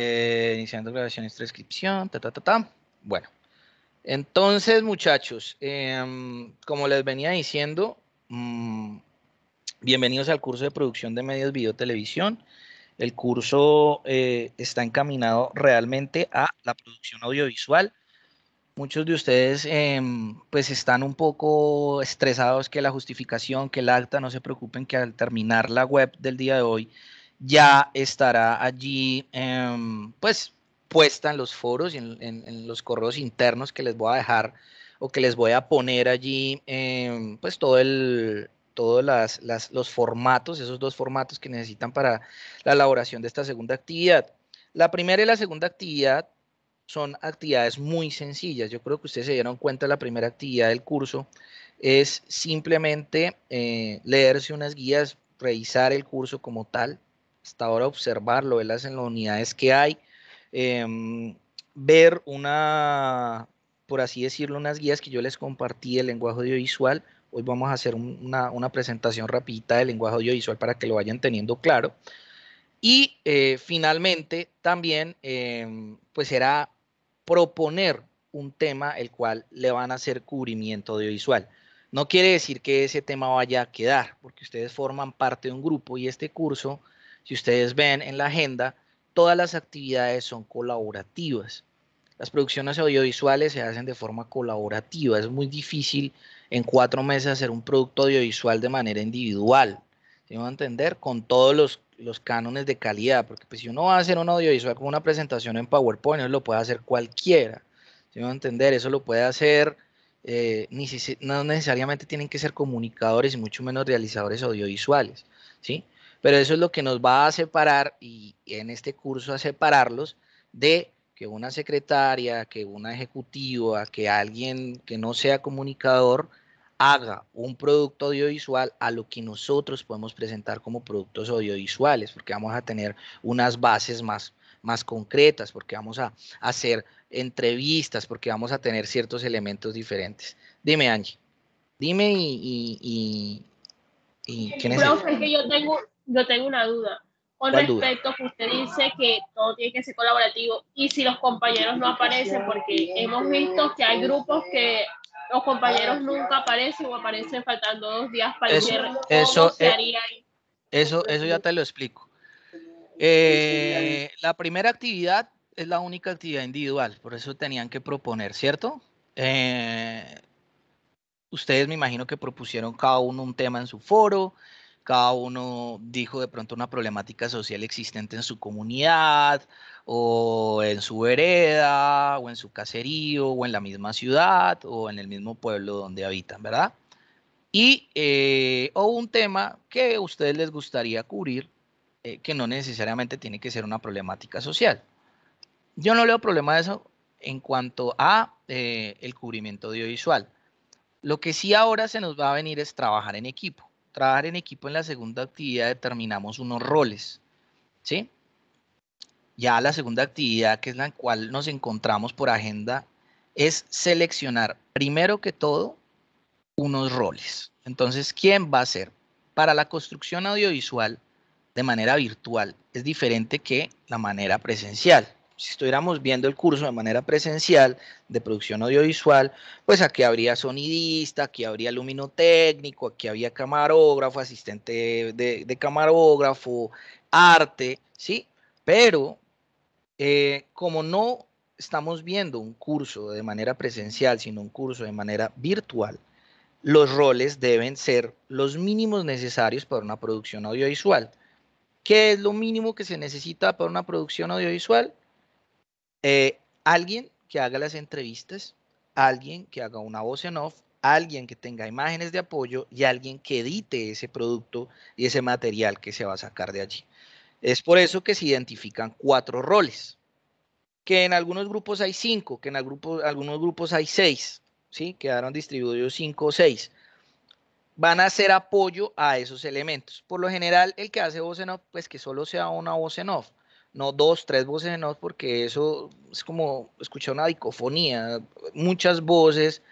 Eh, iniciando grabación y transcripción, ta, ta, ta, ta. Bueno, entonces muchachos, em, como les venía diciendo, mm, bienvenidos al curso de producción de medios video televisión. El curso eh, está encaminado realmente a la producción audiovisual. Muchos de ustedes em, pues están un poco estresados que la justificación, que el acta, no se preocupen que al terminar la web del día de hoy, ya estará allí, em, pues puesta en los foros y en, los correos internos que les voy a dejar o que les voy a poner allí, em, pues todo el, todos los formatos, esos dos formatos que necesitan para la elaboración de esta segunda actividad. La primera y la segunda actividad son actividades muy sencillas. Yo creo que ustedes se dieron cuenta, la primera actividad del curso es simplemente eh, leerse unas guías, revisar el curso como tal, hasta ahora observarlo, verlas en las unidades que hay, em, ver una, por así decirlo, unas guías que yo les compartí del lenguaje audiovisual. Hoy vamos a hacer una, presentación rapidita del lenguaje audiovisual para que lo vayan teniendo claro. Y eh, finalmente también, em, pues será proponer un tema el cual le van a hacer cubrimiento audiovisual. No quiere decir que ese tema vaya a quedar, porque ustedes forman parte de un grupo y este curso si ustedes ven en la agenda, todas las actividades son colaborativas. Las producciones audiovisuales se hacen de forma colaborativa. Es muy difícil en cuatro meses hacer un producto audiovisual de manera individual. ¿Se van a entender? Con todos los, cánones de calidad. Porque pues, si uno va a hacer un audiovisual con una presentación en PowerPoint, eso lo puede hacer cualquiera. ¿Se van a entender? Eso lo puede hacer... Eh, no necesariamente tienen que ser comunicadores y mucho menos realizadores audiovisuales. ¿sí? pero eso es lo que nos va a separar y en este curso a separarlos de que una secretaria, que una ejecutiva, que alguien que no sea comunicador haga un producto audiovisual a lo que nosotros podemos presentar como productos audiovisuales, porque vamos a tener unas bases más, más concretas, porque vamos a hacer entrevistas, porque vamos a tener ciertos elementos diferentes. Dime, Angie, dime y... y, y, ¿quién es yo tengo, yo tengo una duda. Con respecto, a que usted dice que todo tiene que ser colaborativo y si los compañeros no aparecen, porque hemos visto que hay grupos que los compañeros nunca aparecen o aparecen faltando dos días para eso, el cierre. Eso, eh, eso, eso ya te lo explico. Eh, la primera actividad es la única actividad individual, por eso tenían que proponer, ¿cierto? Eh, ustedes me imagino que propusieron cada uno un tema en su foro, cada uno dijo de pronto una problemática social existente en su comunidad o en su vereda o en su caserío o en la misma ciudad o en el mismo pueblo donde habitan, ¿verdad? Y eh, o un tema que a ustedes les gustaría cubrir eh, que no necesariamente tiene que ser una problemática social. Yo no leo problema de eso en cuanto a eh, el cubrimiento audiovisual. Lo que sí ahora se nos va a venir es trabajar en equipo trabajar en equipo en la segunda actividad determinamos unos roles, ¿sí? Ya la segunda actividad, que es la cual nos encontramos por agenda, es seleccionar primero que todo unos roles. Entonces, ¿quién va a ser? Para la construcción audiovisual de manera virtual es diferente que la manera presencial si estuviéramos viendo el curso de manera presencial de producción audiovisual, pues aquí habría sonidista, aquí habría luminotécnico, aquí había camarógrafo, asistente de, camarógrafo, arte, ¿sí? Pero eh, como no estamos viendo un curso de manera presencial, sino un curso de manera virtual, los roles deben ser los mínimos necesarios para una producción audiovisual. ¿Qué es lo mínimo que se necesita para una producción audiovisual? Eh, alguien que haga las entrevistas, alguien que haga una voz en off, alguien que tenga imágenes de apoyo y alguien que edite ese producto y ese material que se va a sacar de allí. Es por eso que se identifican cuatro roles, que en algunos grupos hay cinco, que en algunos grupos hay seis, ¿sí? Quedaron distribuidos cinco o seis. Van a hacer apoyo a esos elementos. Por lo general, el que hace voz en off, pues que solo sea una voz en off no dos, tres voces en porque eso es como escuchar una dicofonía, muchas voces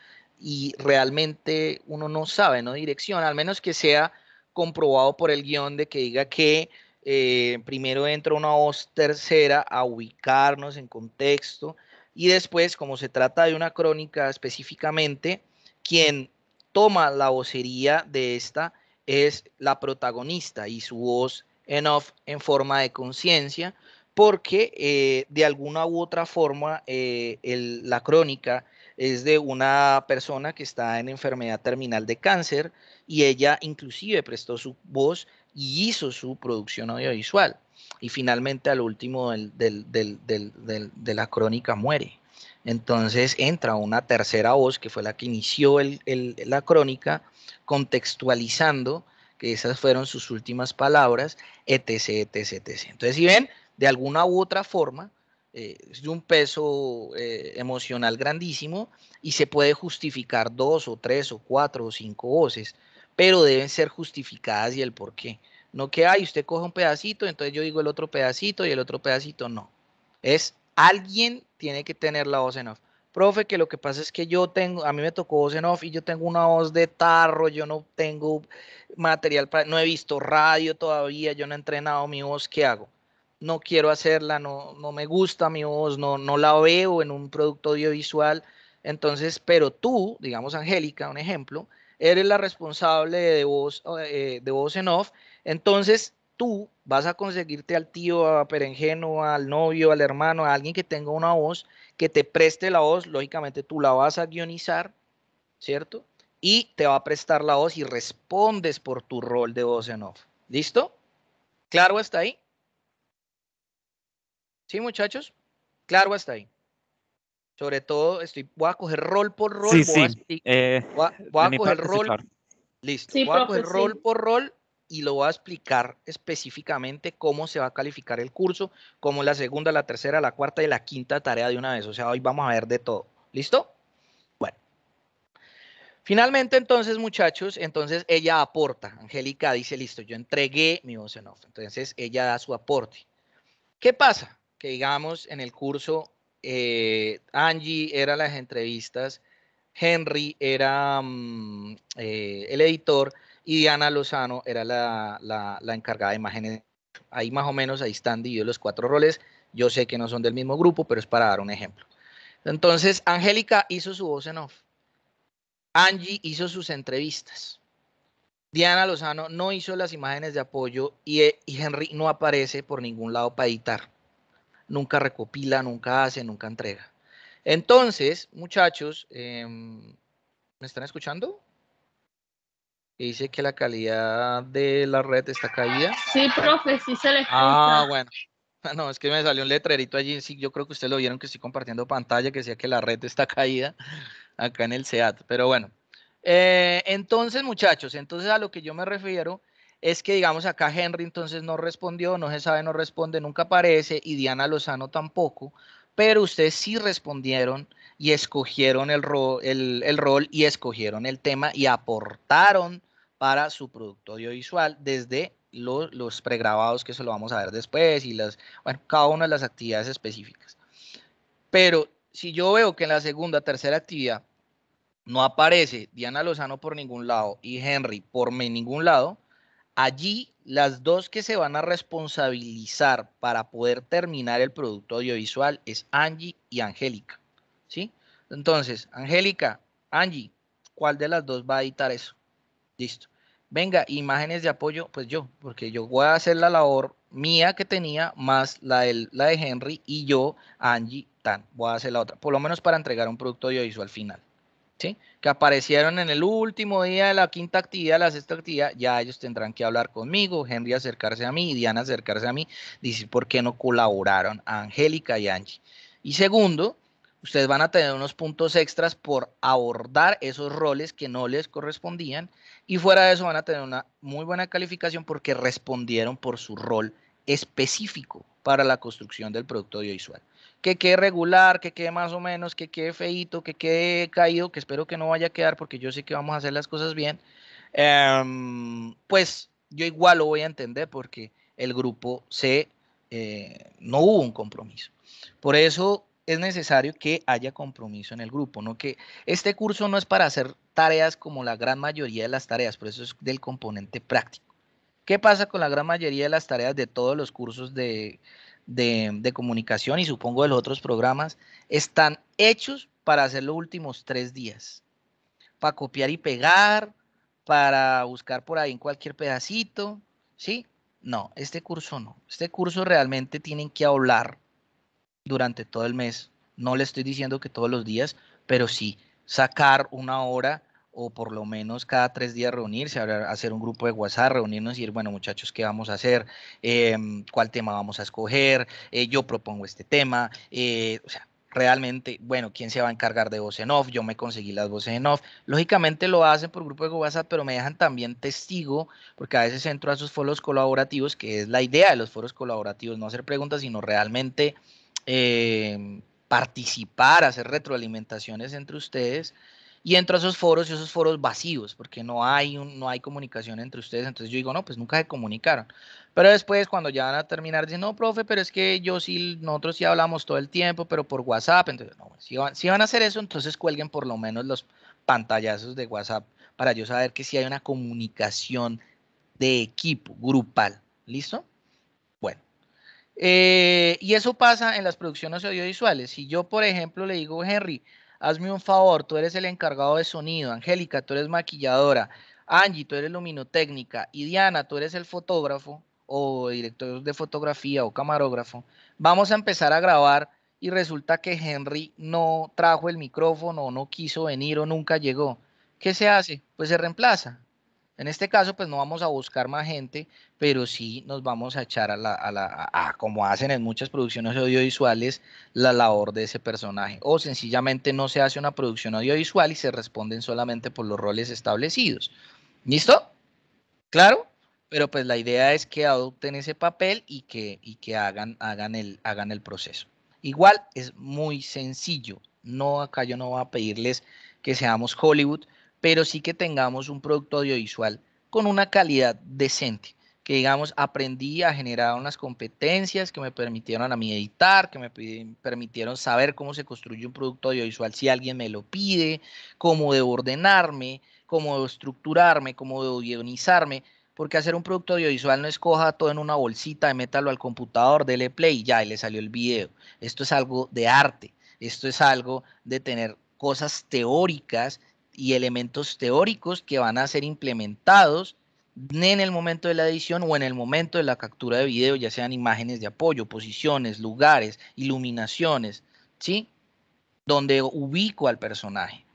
y realmente uno no sabe, no dirección, al menos que sea comprobado por el guión de que diga que eh, primero entra una voz tercera a ubicarnos en contexto y después, como se trata de una crónica específicamente, quien toma la vocería de esta es la protagonista y su voz en forma de conciencia, porque eh, de alguna u otra forma eh, la crónica es de una persona que está en enfermedad terminal de cáncer y ella inclusive prestó su voz y hizo su producción audiovisual. Y finalmente al último de la crónica muere. Entonces entra una tercera voz que fue la que inició la crónica contextualizando que esas fueron sus últimas palabras, etc, etc, etc. Entonces, si ven, de alguna u otra forma, eh, es de un peso eh, emocional grandísimo y se puede justificar dos o tres o cuatro o cinco voces, pero deben ser justificadas y el por qué. No que, ay, usted coge un pedacito, entonces yo digo el otro pedacito y el otro pedacito, no. Es alguien tiene que tener la voz en off profe, que lo que pasa es que yo tengo, a mí me tocó voz en off y yo tengo una voz de tarro, yo no tengo material para, no he visto radio todavía, yo no he entrenado mi voz, ¿qué hago? No quiero hacerla, no, me gusta mi voz, no, no la veo en un producto audiovisual. Entonces, pero tú, digamos Angélica, un ejemplo, eres la responsable de voz, eh, de voz en off, entonces tú vas a conseguirte al tío, a perengeno, al novio, al hermano, a alguien que tenga una voz que te preste la voz, lógicamente tú la vas a guionizar, ¿cierto? Y te va a prestar la voz y respondes por tu rol de voz en off. ¿Listo? ¿Claro hasta ahí? ¿Sí, muchachos? Claro hasta ahí. Sobre todo, estoy, voy a coger rol por rol. Sí, sí. voy a, rol. Listo. voy a coger rol por rol y lo va a explicar específicamente cómo se va a calificar el curso, como la segunda, la tercera, la cuarta y la quinta tarea de una vez. O sea, hoy vamos a ver de todo. ¿Listo? Bueno. Finalmente, entonces, muchachos, entonces ella aporta. Angélica dice, listo, yo entregué mi voz en off. Entonces, ella da su aporte. ¿Qué pasa? Que digamos, en el curso, eh, Angie era las entrevistas, Henry era mm, eh, el editor, y Diana Lozano era la, encargada de imágenes. Ahí más o menos, ahí están divididos los cuatro roles. Yo sé que no son del mismo grupo, pero es para dar un ejemplo. Entonces, Angélica hizo su voz en off. Angie hizo sus entrevistas. Diana Lozano no hizo las imágenes de apoyo y, Henry no aparece por ningún lado para editar. Nunca recopila, nunca hace, nunca entrega. Entonces, muchachos, em, ¿me están escuchando? dice que la calidad de la red está caída. Sí, profe, sí se le ah, escucha. Ah, bueno. No, es que me salió un letrerito allí. Sí, yo creo que ustedes lo vieron que estoy compartiendo pantalla que decía que la red está caída acá en el SEAT. Pero bueno. Eh, entonces, muchachos, entonces a lo que yo me refiero es que, digamos, acá Henry entonces no respondió, no se sabe, no responde, nunca aparece y Diana Lozano tampoco. Pero ustedes sí respondieron y escogieron el rol y escogieron el tema y aportaron para su producto audiovisual desde los pregrabados que se lo vamos a ver después y las, bueno, cada una de las actividades específicas. Pero si yo veo que en la segunda, tercera actividad no aparece Diana Lozano por ningún lado y Henry por ningún lado, allí las dos que se van a responsabilizar para poder terminar el producto audiovisual es Angie y Angélica, ¿sí? Entonces, Angélica, Angie, ¿cuál de las dos va a editar eso? Listo venga, imágenes de apoyo, pues yo, porque yo voy a hacer la labor mía que tenía más la, la de Henry y yo, Angie, tan, voy a hacer la otra, por lo menos para entregar un producto audiovisual final. ¿Sí? que aparecieron en el último día de la quinta actividad, la sexta actividad, ya ellos tendrán que hablar conmigo, Henry acercarse a mí, Diana acercarse a mí, decir por qué no colaboraron Angélica y Angie. Y segundo, ustedes van a tener unos puntos extras por abordar esos roles que no les correspondían y fuera de eso van a tener una muy buena calificación porque respondieron por su rol específico para la construcción del producto audiovisual. Que quede regular, que quede más o menos, que quede feito, que quede caído, que espero que no vaya a quedar porque yo sé que vamos a hacer las cosas bien. Em, pues yo igual lo voy a entender porque el grupo C eh, no hubo un compromiso. Por eso es necesario que haya compromiso en el grupo, ¿no? Que este curso no es para hacer tareas como la gran mayoría de las tareas, por eso es del componente práctico. ¿Qué pasa con la gran mayoría de las tareas de todos los cursos de, comunicación y supongo de los otros programas? Están hechos para hacer los últimos tres días, para copiar y pegar, para buscar por ahí en cualquier pedacito, ¿sí? No, este curso no. Este curso realmente tienen que hablar durante todo el mes. No le estoy diciendo que todos los días, pero sí sacar una hora o por lo menos cada tres días reunirse, hacer un grupo de WhatsApp, reunirnos y decir, bueno muchachos, ¿qué vamos a hacer? Em, ¿Cuál tema vamos a escoger? Eh, yo propongo este tema. Eh, o sea, realmente, bueno, ¿quién se va a encargar de voces en off? Yo me conseguí las voces en off. Lógicamente lo hacen por grupo de WhatsApp, pero me dejan también testigo, porque a veces entro a sus foros colaborativos, que es la idea de los foros colaborativos, no hacer preguntas, sino realmente Em, participar, hacer retroalimentaciones entre ustedes. Y entro a esos foros y esos foros vacíos, porque no hay, no hay comunicación entre ustedes. Entonces yo digo, no, pues nunca se comunicaron. Pero después, cuando ya van a terminar, dicen, no, profe, pero es que yo sí, nosotros sí hablamos todo el tiempo, pero por WhatsApp. Entonces, no, si van, a hacer eso, entonces cuelguen por lo menos los pantallazos de WhatsApp para yo saber que si hay una comunicación de equipo, grupal. ¿Listo? Eh, y eso pasa en las producciones audiovisuales. Si yo, por ejemplo, le digo, Henry, hazme un favor, tú eres el encargado de sonido, Angélica, tú eres maquilladora, Angie, tú eres luminotécnica y Diana, tú eres el fotógrafo o director de fotografía o camarógrafo, vamos a empezar a grabar y resulta que Henry no trajo el micrófono, no quiso venir o nunca llegó. ¿Qué se hace? Pues se reemplaza. En este caso, pues no vamos a buscar más gente, pero sí nos vamos a echar a la, a la a, como hacen en muchas producciones audiovisuales, la labor de ese personaje. O sencillamente no se hace una producción audiovisual y se responden solamente por los roles establecidos. ¿Listo? ¿Claro? Pero pues la idea es que adopten ese papel y que, y que hagan, hagan, el, hagan el proceso. Igual es muy sencillo. No, acá yo no voy a pedirles que seamos Hollywood, pero sí que tengamos un producto audiovisual con una calidad decente, que digamos, aprendí a generar unas competencias que me permitieron a mí editar, que me permitieron saber cómo se construye un producto audiovisual si alguien me lo pide, cómo debo ordenarme, cómo debo estructurarme, cómo debo guionizarme, porque hacer un producto audiovisual no es coja todo en una bolsita, métalo al computador, dele play, ya, y le salió el video. Esto es algo de arte, esto es algo de tener cosas teóricas y elementos teóricos que van a ser implementados en el momento de la edición o en el momento de la captura de video, ya sean imágenes de apoyo, posiciones, lugares, iluminaciones, ¿sí? Donde ubico al personaje,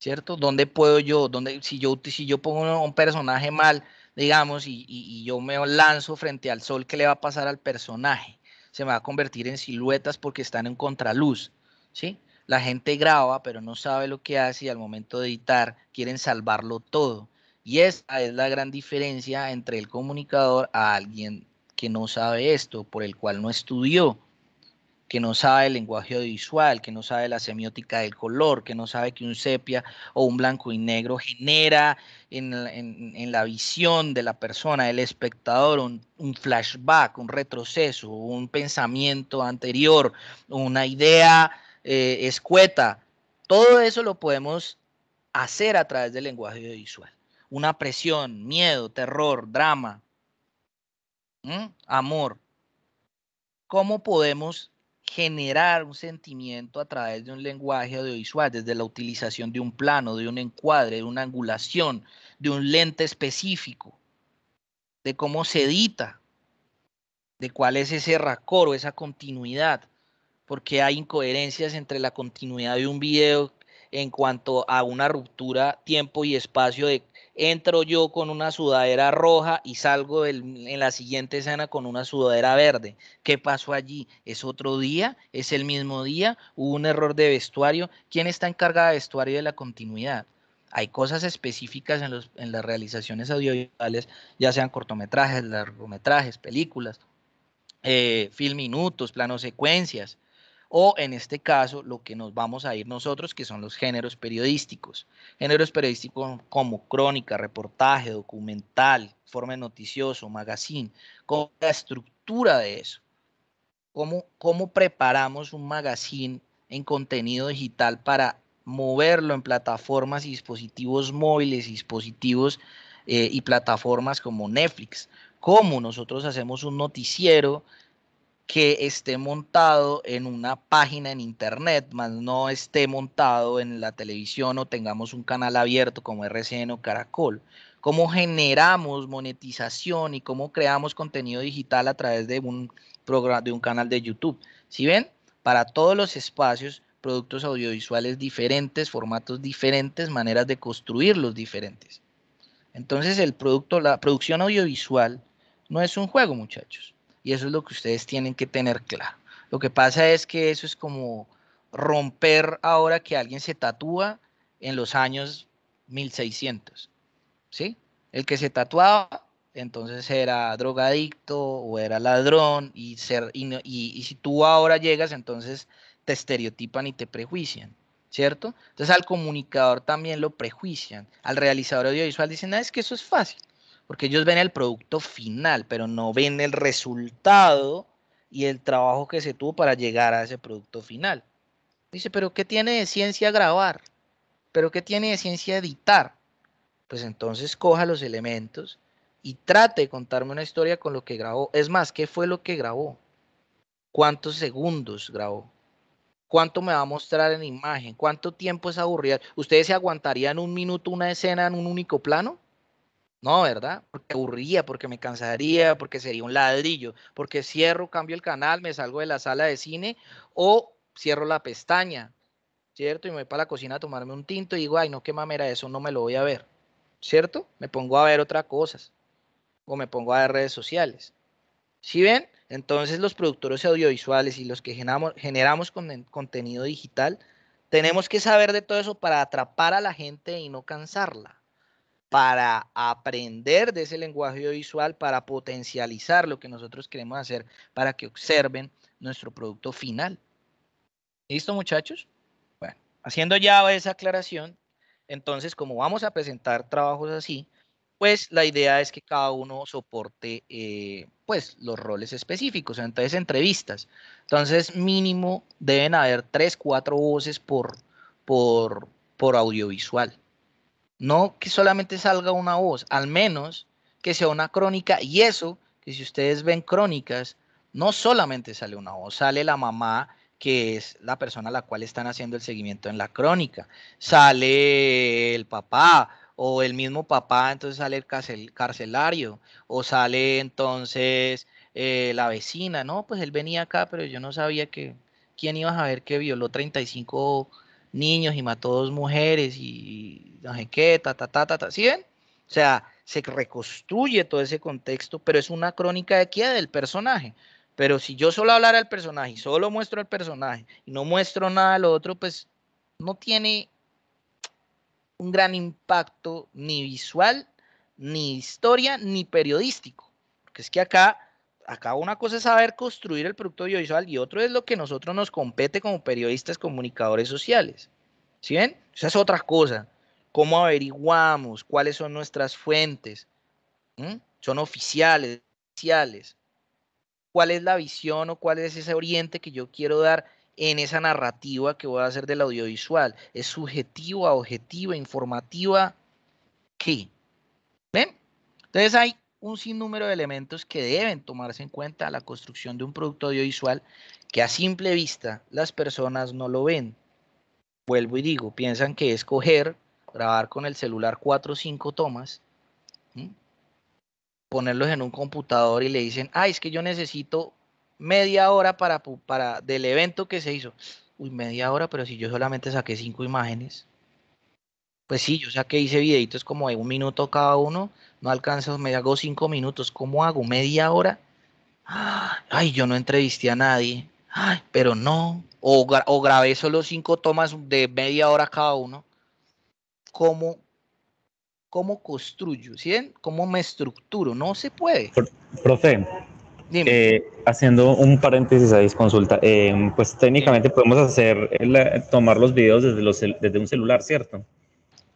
¿cierto? Donde puedo yo, donde, si, yo si yo pongo un personaje mal, digamos, y, yo me lanzo frente al sol, ¿qué le va a pasar al personaje? Se me va a convertir en siluetas porque están en contraluz, ¿sí? la gente graba, pero no sabe lo que hace y al momento de editar quieren salvarlo todo. Y esa es la gran diferencia entre el comunicador a alguien que no sabe esto, por el cual no estudió, que no sabe el lenguaje visual, que no sabe la semiótica del color, que no sabe que un sepia o un blanco y negro genera en, la visión de la persona, del espectador, un flashback, un retroceso, un pensamiento anterior, una idea eh, escueta. Todo eso lo podemos hacer a través del lenguaje audiovisual, Una presión, miedo, terror, drama, amor. ¿Cómo podemos generar un sentimiento a través de un lenguaje audiovisual, desde la utilización de un plano, de un encuadre, de una angulación, de un lente específico, de cómo se edita, de cuál es ese racor o esa continuidad, porque hay incoherencias entre la continuidad de un video en cuanto a una ruptura, tiempo y espacio de entro yo con una sudadera roja y salgo en la siguiente escena con una sudadera verde. ¿Qué pasó allí? ¿Es otro día? ¿Es el mismo día? ¿Hubo un error de vestuario? ¿Quién está encargado de vestuario de la continuidad? Hay cosas específicas en, las realizaciones audiovisuales, ya sean cortometrajes, largometrajes, películas, eh, film minutos, planos secuencias, o en este caso lo que nos vamos a ir nosotros, que son los géneros periodísticos. Géneros periodísticos como crónica, reportaje, documental, informe noticioso, magazine, con la estructura de eso. ¿Cómo, cómo preparamos un magazine en contenido digital para moverlo en plataformas y dispositivos móviles, dispositivos eh, y plataformas como Netflix? ¿Cómo nosotros hacemos un noticiero que esté montado en una página en internet, más no esté montado en la televisión o tengamos un canal abierto como RCN o Caracol. Cómo generamos monetización y cómo creamos contenido digital a través de un programa, de un canal de YouTube. Si ven, para todos los espacios, productos audiovisuales diferentes, formatos diferentes, maneras de construirlos diferentes. Entonces, el producto, la producción audiovisual no es un juego, muchachos y eso es lo que ustedes tienen que tener claro. Lo que pasa es que eso es como romper ahora que alguien se tatúa en los años 1600. ¿Sí? El que se tatuaba entonces era drogadicto o era ladrón y, si tú ahora llegas entonces te estereotipan y te prejuician. ¿cierto? Entonces al comunicador también lo prejuician, al realizador audiovisual dicen, ah, es que eso es fácil, porque ellos ven el producto final, pero no ven el resultado y el trabajo que se tuvo para llegar a ese producto final. Dice, pero ¿qué tiene de ciencia grabar? ¿Pero qué tiene de ciencia editar? Pues entonces coja los elementos y trate de contarme una historia con lo que grabó. Es más, ¿qué fue lo que grabó? ¿Cuántos segundos grabó? ¿Cuánto me va a mostrar en imagen? ¿Cuánto tiempo es aburrida? ¿Ustedes se aguantarían un minuto una escena en un único plano? No, ¿verdad? Porque aburría, porque me cansaría, porque sería un ladrillo, porque cierro, cambio el canal, me salgo de la sala de cine o cierro la pestaña, ¿cierto? Y me voy para la cocina a tomarme un tinto y digo, ay, no, qué mamera eso, no me lo voy a ver, ¿cierto? Me pongo a ver otras cosas o me pongo a ver redes sociales. ¿Sí ven? Entonces los productores audiovisuales y los que generamos, contenido digital, tenemos que saber de todo eso para atrapar a la gente y no cansarla para aprender de ese lenguaje audiovisual, para potencializar lo que nosotros queremos hacer, para que observen nuestro producto final. ¿Listo, muchachos? Bueno, haciendo ya esa aclaración, entonces, como vamos a presentar trabajos así, pues la idea es que cada uno soporte eh, pues los roles específicos, entonces entrevistas. Entonces, mínimo deben haber tres, cuatro voces por, por audiovisual. No que solamente salga una voz, al menos que sea una crónica. Y eso, que si ustedes ven crónicas, no solamente sale una voz, sale la mamá, que es la persona a la cual están haciendo el seguimiento en la crónica. Sale el papá o el mismo papá, entonces sale el carcelario o sale entonces eh, la vecina. No, pues él venía acá, pero yo no sabía que quién iba a saber que violó 35 niños y mató dos mujeres y no sé ta, ta, ta, ta, ¿Sí ven? O sea, se reconstruye todo ese contexto, pero es una crónica de quién del personaje. Pero si yo solo hablara al personaje y solo muestro el personaje y no muestro nada lo otro, pues no tiene un gran impacto ni visual, ni historia, ni periodístico. Porque es que acá acá una cosa es saber construir el producto audiovisual y otro es lo que nosotros nos compete como periodistas, comunicadores sociales. ¿Sí ven? Esa es otra cosa. ¿Cómo averiguamos? ¿Cuáles son nuestras fuentes? ¿Son oficiales? oficiales? ¿Cuál es la visión o cuál es ese oriente que yo quiero dar en esa narrativa que voy a hacer del audiovisual? ¿Es subjetiva, objetiva, informativa? ¿Qué? ¿Ven? Entonces hay un sinnúmero de elementos que deben tomarse en cuenta a la construcción de un producto audiovisual que a simple vista las personas no lo ven. Vuelvo y digo, piensan que es coger, grabar con el celular cuatro o cinco tomas, ponerlos en un computador y le dicen, ay, ah, es que yo necesito media hora para, para del evento que se hizo. Uy, media hora, pero si yo solamente saqué cinco imágenes pues sí, yo saqué, hice videitos como de un minuto cada uno, no alcanzo, me hago cinco minutos, ¿cómo hago? ¿Media hora? Ay, yo no entrevisté a nadie, Ay, pero no, o, grabé solo cinco tomas de media hora cada uno. ¿Cómo, cómo construyo? ¿Sí ¿Cómo me estructuro? No se puede. Profe, eh, haciendo un paréntesis a disconsulta, eh, pues técnicamente podemos hacer, tomar los videos desde, los, desde un celular, ¿cierto?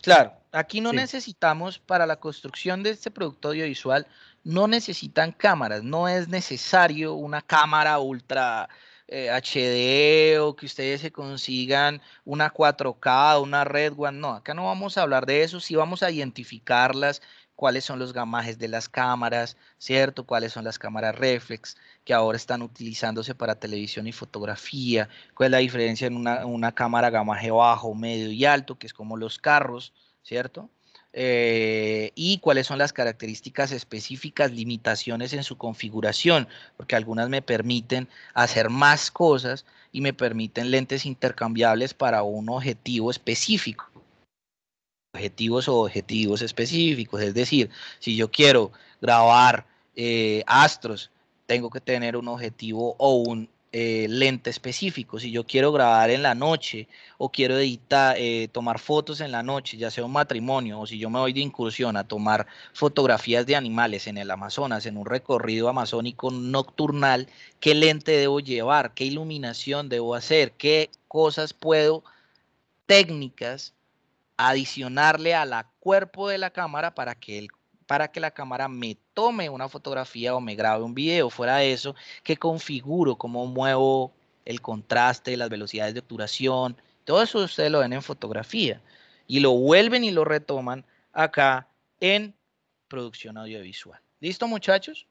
Claro, aquí no necesitamos para la construcción de este producto audiovisual, no necesitan cámaras, no es necesario una cámara ultra HD eh, o que ustedes se consigan una 4K, una Red One, no, acá no vamos a hablar de eso, sí vamos a identificarlas cuáles son los gamajes de las cámaras, ¿cierto? Cuáles son las cámaras reflex que ahora están utilizándose para televisión y fotografía, cuál es la diferencia en una, cámara gamaje bajo, medio y alto, que es como los carros, ¿cierto? Eh, y cuáles son las características específicas, limitaciones en su configuración, porque algunas me permiten hacer más cosas y me permiten lentes intercambiables para un objetivo específico, objetivos o objetivos específicos. Es decir, si yo quiero grabar eh, astros, tengo que tener un objetivo o un eh, lente específico. Si yo quiero grabar en la noche o quiero editar, eh, tomar fotos en la noche, ya sea un matrimonio o si yo me voy de incursión a tomar fotografías de animales en el Amazonas, en un recorrido amazónico nocturnal, ¿qué lente debo llevar? ¿Qué iluminación debo hacer? ¿Qué cosas puedo técnicas adicionarle a la cuerpo de la cámara para que para que la cámara me tome una fotografía o me grabe un video. Fuera de eso, que configuro, cómo muevo el contraste, las velocidades de obturación. Todo eso ustedes lo ven en fotografía y lo vuelven y lo retoman acá en producción audiovisual. ¿Listo muchachos?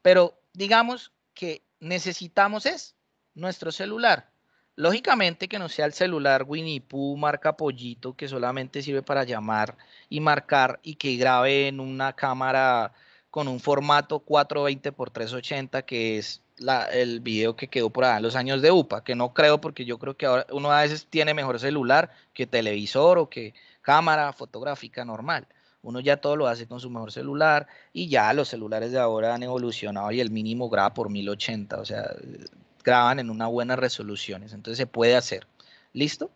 Pero digamos que necesitamos es nuestro celular. Lógicamente que no sea el celular Winnie Pooh marca pollito que solamente sirve para llamar y marcar y que grabe en una cámara con un formato 420 x 380 que es la, el video que quedó por allá en los años de UPA, que no creo porque yo creo que ahora uno a veces tiene mejor celular que televisor o que cámara fotográfica normal. Uno ya todo lo hace con su mejor celular y ya los celulares de ahora han evolucionado y el mínimo graba por 1080. O sea, graban en una buena resoluciones. Entonces se puede hacer. ¿Listo?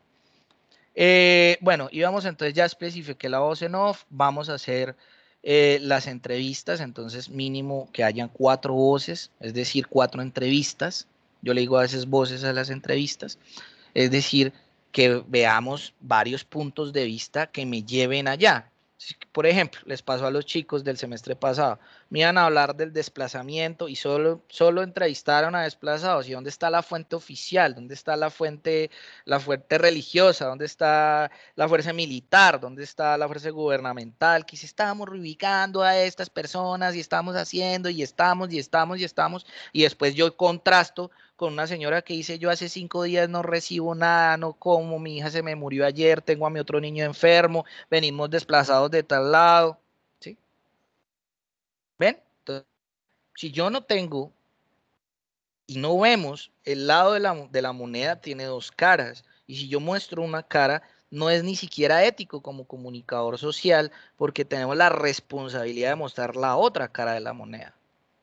Eh, bueno, íbamos entonces ya especifiqué la voz en off, vamos a hacer eh, las entrevistas, entonces mínimo que hayan cuatro voces, es decir, cuatro entrevistas. Yo le digo a veces voces a las entrevistas, es decir, que veamos varios puntos de vista que me lleven allá. Por ejemplo, les pasó a los chicos del semestre pasado, me iban a hablar del desplazamiento y solo, solo entrevistaron a desplazados. ¿Y dónde está la fuente oficial? ¿Dónde está la fuente, la fuente religiosa? ¿Dónde está la fuerza militar? ¿Dónde está la fuerza gubernamental? Que si estábamos reubicando a estas personas y estamos haciendo y estamos y estamos y estamos. Y después yo contrasto con una señora que dice, yo hace cinco días no recibo nada, no como, mi hija se me murió ayer, tengo a mi otro niño enfermo, venimos desplazados de tal lado. ¿Sí? ¿Ven? Entonces, si yo no tengo y no vemos, el lado de la, de la moneda tiene dos caras. Y si yo muestro una cara, no es ni siquiera ético como comunicador social porque tenemos la responsabilidad de mostrar la otra cara de la moneda.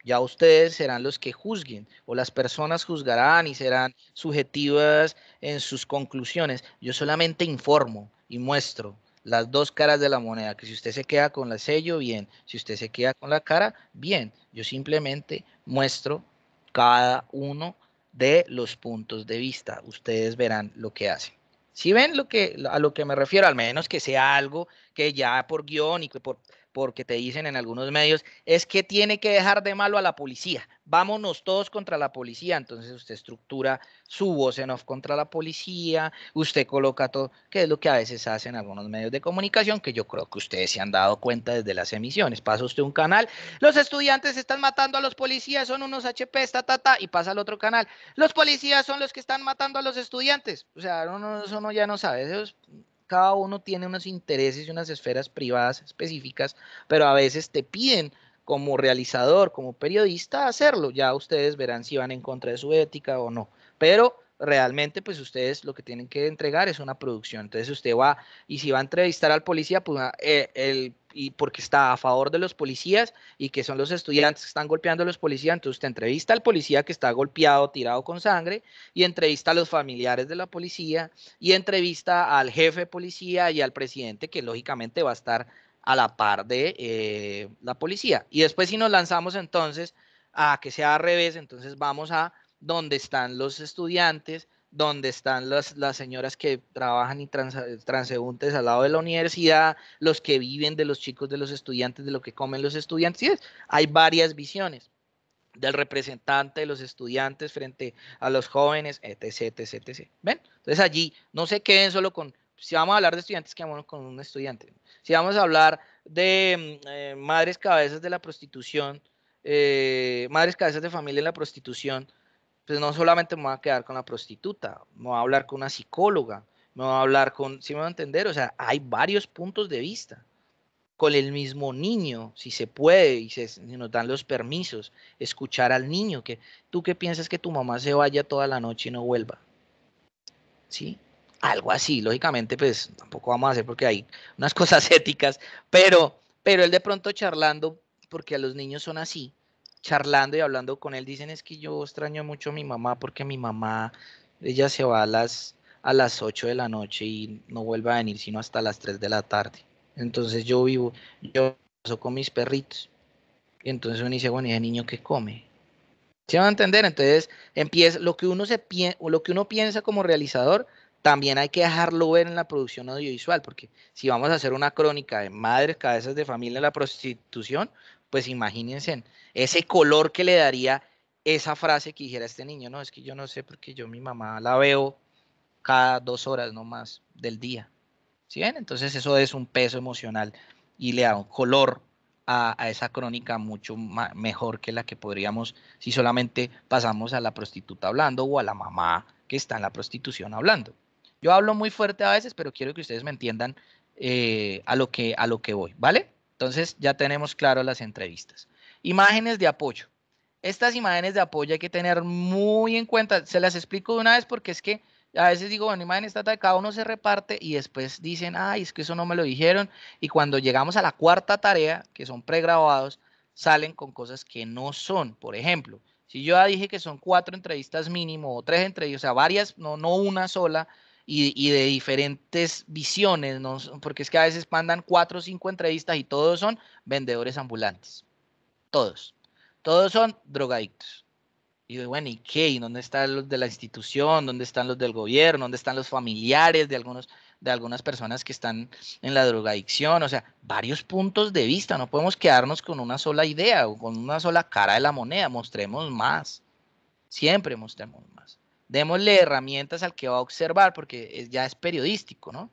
Ya ustedes serán los que juzguen o las personas juzgarán y serán subjetivas en sus conclusiones. Yo solamente informo y muestro las dos caras de la moneda, que si usted se queda con la sello, bien, si usted se queda con la cara, bien. Yo simplemente muestro cada uno de los puntos de vista. Ustedes verán lo que hacen. Si ven lo que, a lo que me refiero, al menos que sea algo que ya por guión y que por porque te dicen en algunos medios, es que tiene que dejar de malo a la policía. Vámonos todos contra la policía. Entonces usted estructura su voz en off contra la policía, usted coloca todo, que es lo que a veces hacen algunos medios de comunicación, que yo creo que ustedes se han dado cuenta desde las emisiones. Pasa usted un canal, los estudiantes están matando a los policías, son unos HP, ta, ta, ta, y pasa al otro canal. Los policías son los que están matando a los estudiantes. O sea, uno, eso uno ya no sabe, eso cada uno tiene unos intereses y unas esferas privadas específicas, pero a veces te piden como realizador, como periodista, hacerlo. Ya ustedes verán si van en contra de su ética o no. Pero realmente pues ustedes lo que tienen que entregar es una producción. Entonces usted va y si va a entrevistar al policía, pues eh, el, y porque está a favor de los policías y que son los estudiantes que están golpeando a los policías, entonces usted entrevista al policía que está golpeado, tirado con sangre, y entrevista a los familiares de la policía, y entrevista al jefe policía y al presidente que lógicamente va a estar a la par de eh, la policía. Y después si nos lanzamos entonces a que sea al revés, entonces vamos a donde están los estudiantes, donde están las, señoras que trabajan y transeúntes al lado de la universidad, los que viven de los chicos de los estudiantes, de lo que comen los estudiantes. Sí, hay varias visiones del representante de los estudiantes frente a los jóvenes, etc, etc, ¿Ven? Entonces allí no se queden solo con, si vamos a hablar de estudiantes, quedémonos con un estudiante. Si vamos a hablar de mm, eh, madres cabezas de la prostitución, eh, madres cabezas de familia en la prostitución, pues no solamente me voy a quedar con la prostituta, me voy a hablar con una psicóloga, me voy a hablar con, si me va a entender, o sea, hay varios puntos de vista. Con el mismo niño, si se puede y se, nos dan los permisos, escuchar al niño, que tú qué piensas que tu mamá se vaya toda la noche y no vuelva. ¿Sí? Algo así, lógicamente, pues tampoco vamos a hacer porque hay unas cosas éticas, pero, pero él de pronto charlando, porque a los niños son así, charlando y hablando con él, dicen es que yo extraño mucho a mi mamá porque mi mamá, ella se va a las, a las 8 de la noche y no vuelve a venir sino hasta las 3 de la tarde. Entonces yo vivo, yo paso con mis perritos. Y entonces uno dice, bueno, ¿y ese niño que come? ¿Se va a entender? Entonces empieza, lo que uno, se piensa, o lo que uno piensa como realizador, también hay que dejarlo ver en la producción audiovisual, porque si vamos a hacer una crónica de madres, cabezas de familia la prostitución, pues imagínense ese color que le daría esa frase que dijera este niño, no, es que yo no sé porque yo mi mamá la veo cada dos horas nomás del día. ¿Sí ven? Entonces eso es un peso emocional y le da un color a, esa crónica mucho mejor que la que podríamos si solamente pasamos a la prostituta hablando o a la mamá que está en la prostitución hablando. Yo hablo muy fuerte a veces, pero quiero que ustedes me entiendan eh, a, lo que, a lo que voy, ¿vale? Entonces ya tenemos claro las entrevistas. Imágenes de apoyo. Estas imágenes de apoyo hay que tener muy en cuenta. Se las explico de una vez porque es que a veces digo, bueno, imagen está tal, cada uno se reparte y después dicen, ay, es que eso no me lo dijeron. Y cuando llegamos a la cuarta tarea, que son pregrabados, salen con cosas que no son. Por ejemplo, si yo ya dije que son cuatro entrevistas mínimo o tres entrevistas, o sea, varias, no, no una sola, y, de diferentes visiones, porque es que a veces mandan cuatro o cinco entrevistas y todos son vendedores ambulantes. Todos. Todos son drogadictos. Y bueno, ¿y qué? ¿Y dónde están los de la institución? ¿Dónde están los del gobierno? ¿Dónde están los familiares de algunos? de algunas personas que están en la drogadicción, o sea, varios puntos de vista, no podemos quedarnos con una sola idea o con una sola cara de la moneda, mostremos más, siempre mostremos más. Démosle herramientas al que va a observar porque ya es periodístico, ¿no?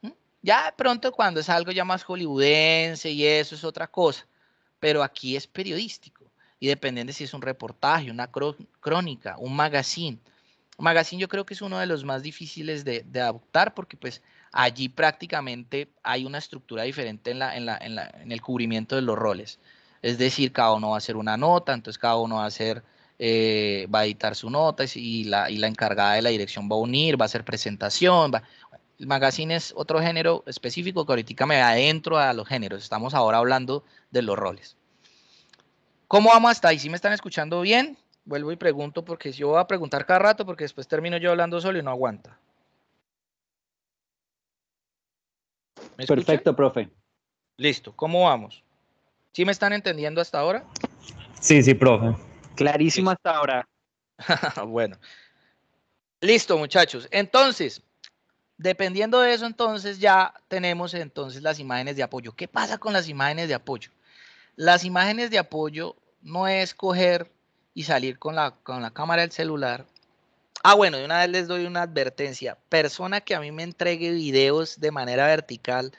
¿Mm? Ya de pronto cuando es algo ya más hollywoodense y eso es otra cosa, pero aquí es periodístico y dependiendo si es un reportaje, una crónica, un magazine. Magazine yo creo que es uno de los más difíciles de, adoptar porque pues allí prácticamente hay una estructura diferente en, en, la, en, en el cubrimiento de los roles. Es decir, cada uno va a hacer una nota, entonces cada uno va a hacer eh, va a editar su nota y la, y la encargada de la dirección va a unir, va a hacer presentación. Va... El magazine es otro género específico que ahorita me adentro a los géneros. Estamos ahora hablando de los roles. ¿Cómo vamos hasta ahí? ¿Sí me están escuchando bien? Vuelvo y pregunto porque yo voy a preguntar cada rato porque después termino yo hablando solo y no aguanta. Perfecto, profe. Listo, ¿cómo vamos? ¿Sí me están entendiendo hasta ahora? Sí, sí, profe. Clarísimo hasta ahora. bueno. Listo, muchachos. Entonces, dependiendo de eso, entonces ya tenemos entonces las imágenes de apoyo. ¿Qué pasa con las imágenes de apoyo? Las imágenes de apoyo no es coger y salir con la, con la cámara del celular. Ah, bueno, de una vez les doy una advertencia. Persona que a mí me entregue videos de manera vertical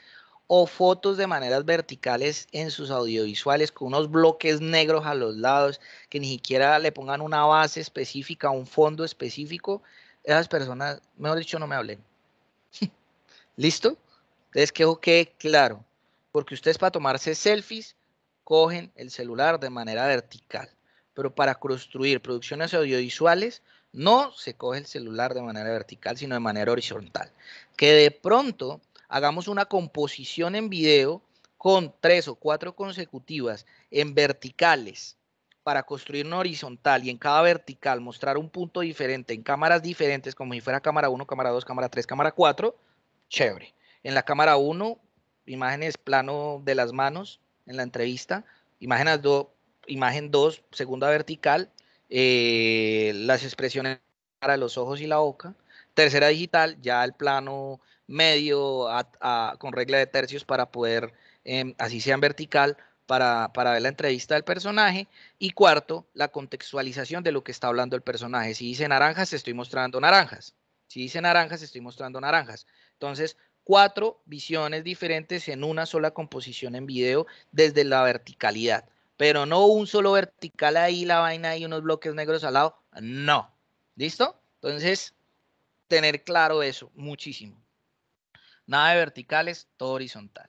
o fotos de maneras verticales en sus audiovisuales con unos bloques negros a los lados que ni siquiera le pongan una base específica, un fondo específico, esas personas, mejor dicho, no me hablen. ¿Listo? Entonces, que claro, porque ustedes para tomarse selfies cogen el celular de manera vertical, pero para construir producciones audiovisuales no se coge el celular de manera vertical, sino de manera horizontal. Que de pronto hagamos una composición en video con tres o cuatro consecutivas en verticales para construir una horizontal y en cada vertical mostrar un punto diferente en cámaras diferentes, como si fuera cámara 1, cámara 2, cámara 3, cámara 4, chévere. En la cámara 1, imágenes plano de las manos en la entrevista, imágenes imagen 2, segunda vertical, eh, las expresiones para los ojos y la boca, tercera digital, ya el plano medio con regla de tercios para poder, em, así sea en vertical, para, ver la entrevista del personaje. Y cuarto, la contextualización de lo que está hablando el personaje. Si dice naranjas, estoy mostrando naranjas. Si dice naranjas, estoy mostrando naranjas. Entonces, cuatro visiones diferentes en una sola composición en video desde la verticalidad. Pero no un solo vertical ahí, la vaina y unos bloques negros al lado. No. ¿Listo? Entonces, tener claro eso muchísimo. Nada de verticales, todo horizontal.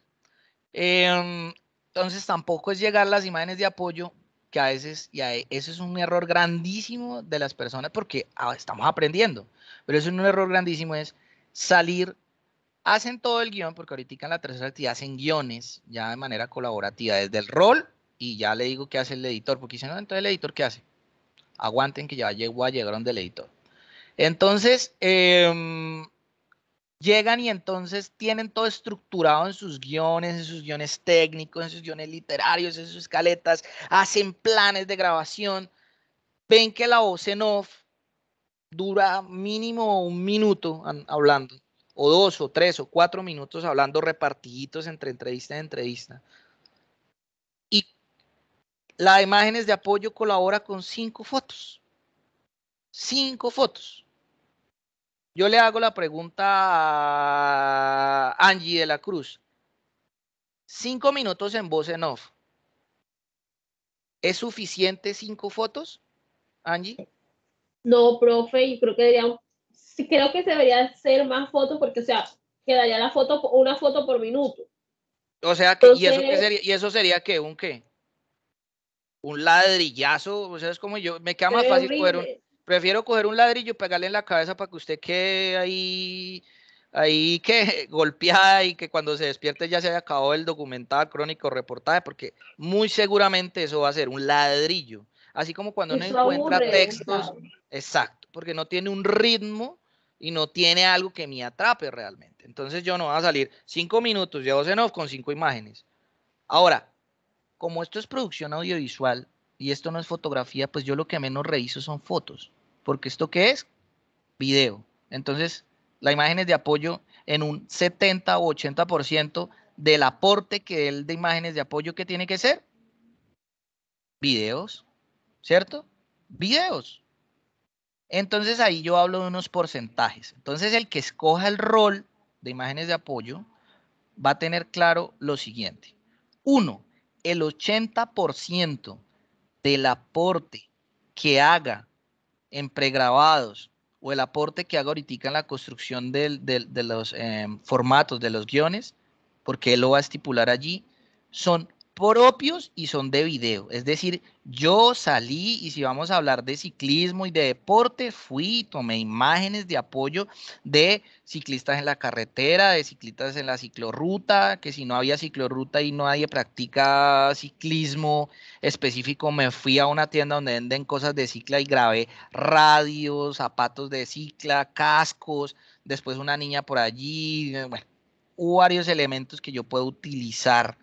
Em, entonces tampoco es llegar las imágenes de apoyo, que a veces, y e, eso es un error grandísimo de las personas porque ah, estamos aprendiendo, pero eso es un error grandísimo, es salir, hacen todo el guión, porque ahorita en la tercera actividad hacen guiones ya de manera colaborativa, desde el rol y ya le digo qué hace el editor, porque dicen, no, entonces el editor qué hace. Aguanten que ya llegó a llegar donde el editor. Entonces, em, llegan y entonces tienen todo estructurado en sus guiones, en sus guiones técnicos, en sus guiones literarios, en sus caletas, hacen planes de grabación, ven que la voz en off dura mínimo un minuto hablando, o dos, o tres, o cuatro minutos hablando repartiditos entre entrevista y entrevista. Y la imágenes de apoyo colabora con cinco fotos. Cinco fotos yo le hago la pregunta a Angie de la Cruz. Cinco minutos en voz en off. ¿Es suficiente cinco fotos, Angie? No, profe, y creo que deberían, creo que debería ser más fotos porque, o sea, quedaría la foto, una foto por minuto. O sea, ¿y, eso qué sería, ¿y eso sería qué? ¿Un qué? Un ladrillazo, o sea, es como yo, me queda más fácil horrible. un, Prefiero coger un ladrillo y pegarle en la cabeza para que usted quede ahí, ahí que golpeada y que cuando se despierte ya se haya acabado el documental, crónico, reportaje, porque muy seguramente eso va a ser un ladrillo. Así como cuando uno encuentra textos, exacto, porque no tiene un ritmo y no tiene algo que me atrape realmente. Entonces yo no voy a salir cinco minutos de voz off con cinco imágenes. Ahora, como esto es producción audiovisual y esto no es fotografía, pues yo lo que menos reviso son fotos porque esto qué es video. Entonces, las imágenes de apoyo en un 70 o 80% del aporte que el de imágenes de apoyo que tiene que ser. Videos, ¿cierto? Videos. Entonces ahí yo hablo de unos porcentajes. Entonces el que escoja el rol de imágenes de apoyo va a tener claro lo siguiente. Uno, el 80% del aporte que haga en pregrabados o el aporte que haga ahorita en la construcción de los em, formatos, de los guiones, porque él lo va a estipular allí, son propios y son de video. Es decir, yo salí y si vamos a hablar de ciclismo y de deporte, fui y tomé imágenes de apoyo de ciclistas en la carretera, de ciclistas en la ciclorruta, que si no había ciclorruta y nadie practica ciclismo específico, me fui a una tienda donde venden cosas de cicla y grabé radios, zapatos de cicla, cascos, después una niña por allí, eh, bueno, hubo varios elementos que yo puedo utilizar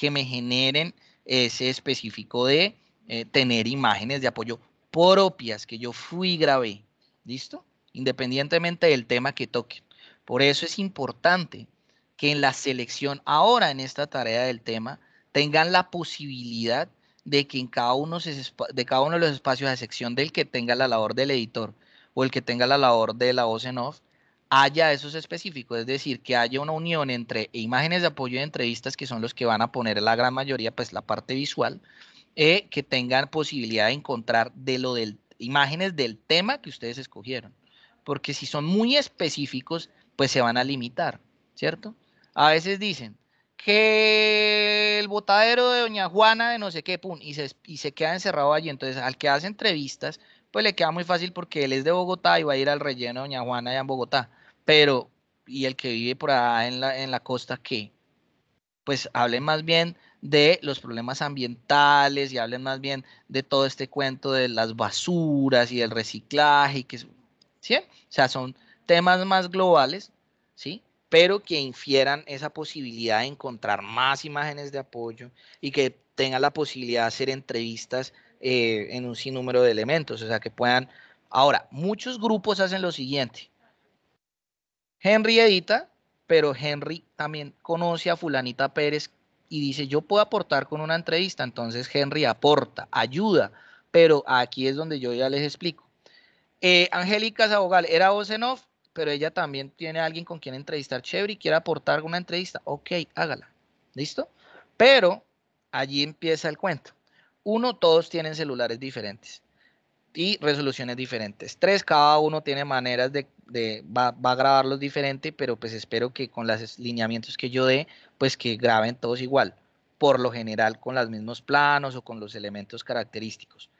que me generen ese específico de eh, tener imágenes de apoyo propias que yo fui y grabé. ¿Listo? Independientemente del tema que toque. Por eso es importante que en la selección, ahora en esta tarea del tema, tengan la posibilidad de que en cada uno, de, los espacios, de sección del que tenga la labor del editor o el que tenga la labor de la voz en off, haya, esos específicos, es decir, que haya una unión entre imágenes de apoyo de entrevistas, que son los que van a poner la gran mayoría, pues la parte visual, eh, que tengan posibilidad de encontrar de lo del, imágenes del tema que ustedes escogieron. Porque si son muy específicos, pues se van a limitar, ¿cierto? A veces dicen que el botadero de Doña Juana de no sé qué, pum, y se, y se queda encerrado allí. Entonces, al que hace entrevistas, pues le queda muy fácil porque él es de Bogotá y va a ir al relleno de Doña Juana allá en Bogotá pero y el que vive por allá en la, costa que pues hable más bien de los problemas ambientales y hablen más bien de todo este cuento de las basuras y el reciclaje, y que, ¿sí? O sea, son temas más globales, ¿sí? Pero que infieran esa posibilidad de encontrar más imágenes de apoyo y que tengan la posibilidad de hacer entrevistas eh, en un sinnúmero de elementos, o sea, que puedan... Ahora, muchos grupos hacen lo siguiente, Henry edita, pero Henry también conoce a fulanita Pérez y dice, yo puedo aportar con una entrevista, entonces Henry aporta, ayuda, pero aquí es donde yo ya les explico. Eh, Angélica Sabogal era voz en off, pero ella también tiene a alguien con quien entrevistar chévere quiere aportar una entrevista. Ok, hágala. ¿Listo? Pero allí empieza el cuento. Uno, todos tienen celulares diferentes y resoluciones diferentes. Tres, cada uno tiene maneras de, va, va, a grabarlos diferente, pero pues espero que con los lineamientos que yo dé, pues que graben todos igual, por lo general con los mismos planos o con los elementos característicos.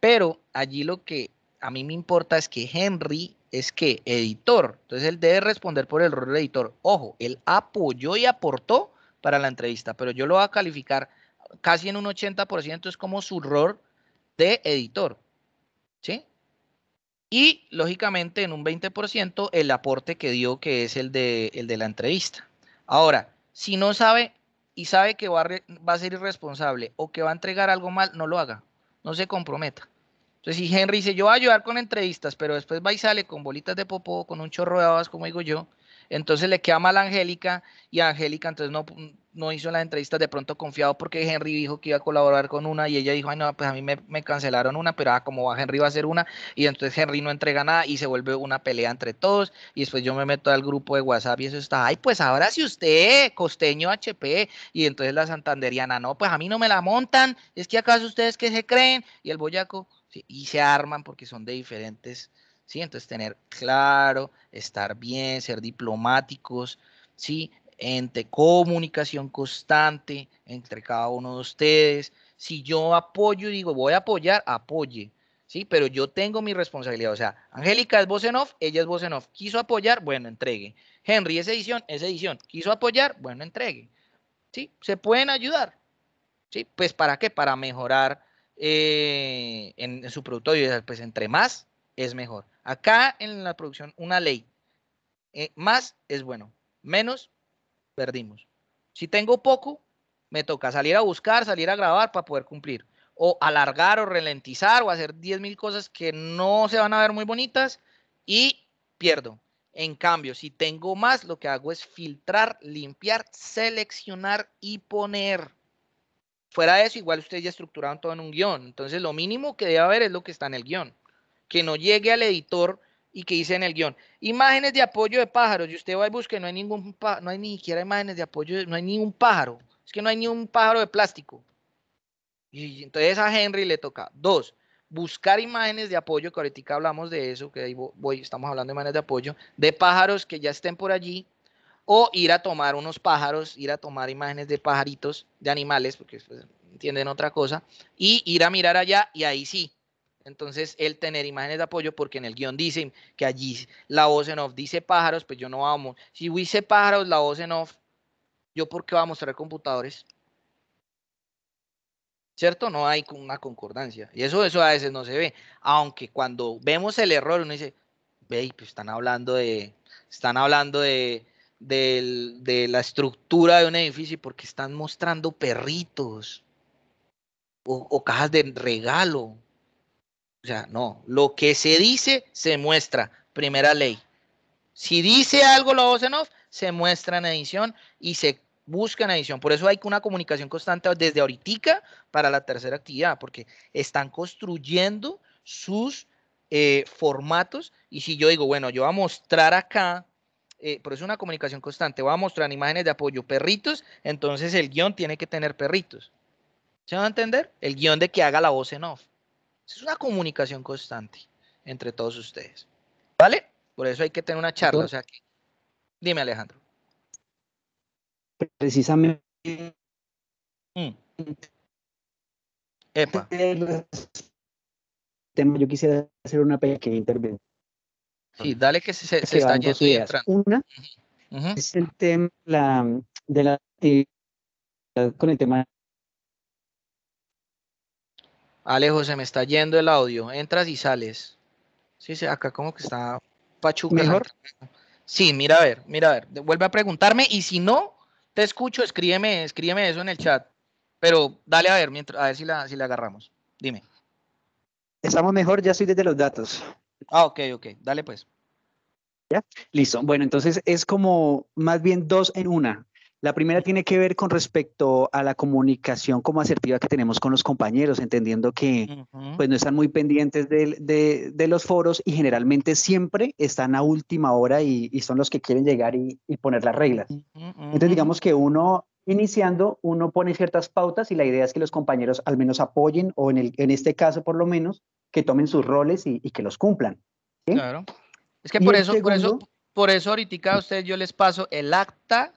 Pero allí lo que a mí me importa es que Henry es que editor, entonces él debe responder por el rol de editor. Ojo, él apoyó y aportó para la entrevista, pero yo lo voy a calificar casi en un 80% es como su rol de editor ¿sí? Y lógicamente en un 20% el aporte que dio, que es el de, el de la entrevista. Ahora, si no sabe y sabe que va a, va a ser irresponsable o que va a entregar algo mal, no lo haga, no se comprometa. Entonces, si Henry dice, yo voy a ayudar con entrevistas, pero después va y sale con bolitas de popó, con un chorro de abas como digo yo, entonces le queda mal a Angélica y a Angélica entonces no no hizo las entrevistas de pronto confiado porque Henry dijo que iba a colaborar con una y ella dijo, ay no, pues a mí me, cancelaron una, pero ah, como va Henry va a hacer una y entonces Henry no entrega nada y se vuelve una pelea entre todos y después yo me meto al grupo de WhatsApp y eso está, ay pues ahora si usted, costeño HP, y entonces la santanderiana, no, pues a mí no me la montan, es que acaso ustedes que se creen y el boyaco y se arman porque son de diferentes, ¿sí? Entonces tener claro, estar bien, ser diplomáticos, ¿sí? entre comunicación constante entre cada uno de ustedes. Si yo apoyo y digo, voy a apoyar, apoye. Sí, pero yo tengo mi responsabilidad. O sea, Angélica es voz en off, ella es voz en off. Quiso apoyar, bueno, entregue. Henry es edición, es edición. Quiso apoyar, bueno, entregue. ¿Sí? Se pueden ayudar. ¿Sí? Pues para qué? Para mejorar eh, en, su producto Pues entre más es mejor. Acá en la producción, una ley. Eh, más es bueno. Menos perdimos. Si tengo poco, me toca salir a buscar, salir a grabar para poder cumplir. O alargar o ralentizar o hacer 10.000 cosas que no se van a ver muy bonitas y pierdo. En cambio, si tengo más, lo que hago es filtrar, limpiar, seleccionar y poner. Fuera de eso, igual ustedes ya estructuraron todo en un guión. Entonces, lo mínimo que debe haber es lo que está en el guión. Que no llegue al editor y que dice en el guión. Imágenes de apoyo de pájaros. Y usted va y busque, no hay ningún no hay ni siquiera imágenes de apoyo, no hay ni un pájaro. Es que no hay ni un pájaro de plástico. Y entonces a Henry le toca. Dos, buscar imágenes de apoyo, que ahorita hablamos de eso, que ahí voy, estamos hablando de imágenes de apoyo, de pájaros que ya estén por allí, o ir a tomar unos pájaros, ir a tomar imágenes de pajaritos, de animales, porque pues, entienden otra cosa, y ir a mirar allá, y ahí sí, entonces, el tener imágenes de apoyo, porque en el guión dicen que allí la voz en off dice pájaros, pues yo no amo. Si dice pájaros, la voz en off, ¿yo porque qué voy a mostrar computadores? ¿Cierto? No hay una concordancia. Y eso, eso a veces no se ve. Aunque cuando vemos el error, uno dice, ve, pues están hablando de, están hablando de, la estructura de un edificio porque están mostrando perritos o cajas de regalo o sea, no, lo que se dice se muestra, primera ley. Si dice algo la voz en off, se muestra en edición y se busca en edición. Por eso hay una comunicación constante desde ahorita para la tercera actividad, porque están construyendo sus eh, formatos. Y si yo digo, bueno, yo voy a mostrar acá, eh, por eso es una comunicación constante, voy a mostrar imágenes de apoyo perritos, entonces el guión tiene que tener perritos. ¿Se van a entender? El guión de que haga la voz en off. Es una comunicación constante entre todos ustedes. ¿Vale? Por eso hay que tener una charla. O sea, dime Alejandro. Precisamente. Yo quisiera hacer una pequeña intervención. Sí, dale que se, se, su está Una es el tema de la, actividad con el tema Alejo, se me está yendo el audio. Entras y sales. Sí, sí acá como que está Pachuca. ¿Mejor? Sí, mira a ver, mira a ver. Vuelve a preguntarme y si no te escucho, escríbeme, escríbeme eso en el chat. Pero dale a ver, mientras, a ver si la, si la agarramos. Dime. Estamos mejor, ya soy desde los datos. Ah, ok, ok. Dale pues. ¿Ya? Listo. Bueno, entonces es como más bien dos en una. La primera tiene que ver con respecto a la comunicación como asertiva que tenemos con los compañeros, entendiendo que pues no están muy pendientes de, de, los foros y generalmente siempre están a última hora y, son los que quieren llegar y, poner las reglas. Entonces digamos que uno iniciando, uno pone ciertas pautas y la idea es que los compañeros al menos apoyen o en, el, en este caso por lo menos que tomen sus roles y, que los cumplan. Claro. Es que por eso, por eso, por eso ahorita a ustedes yo les paso el acta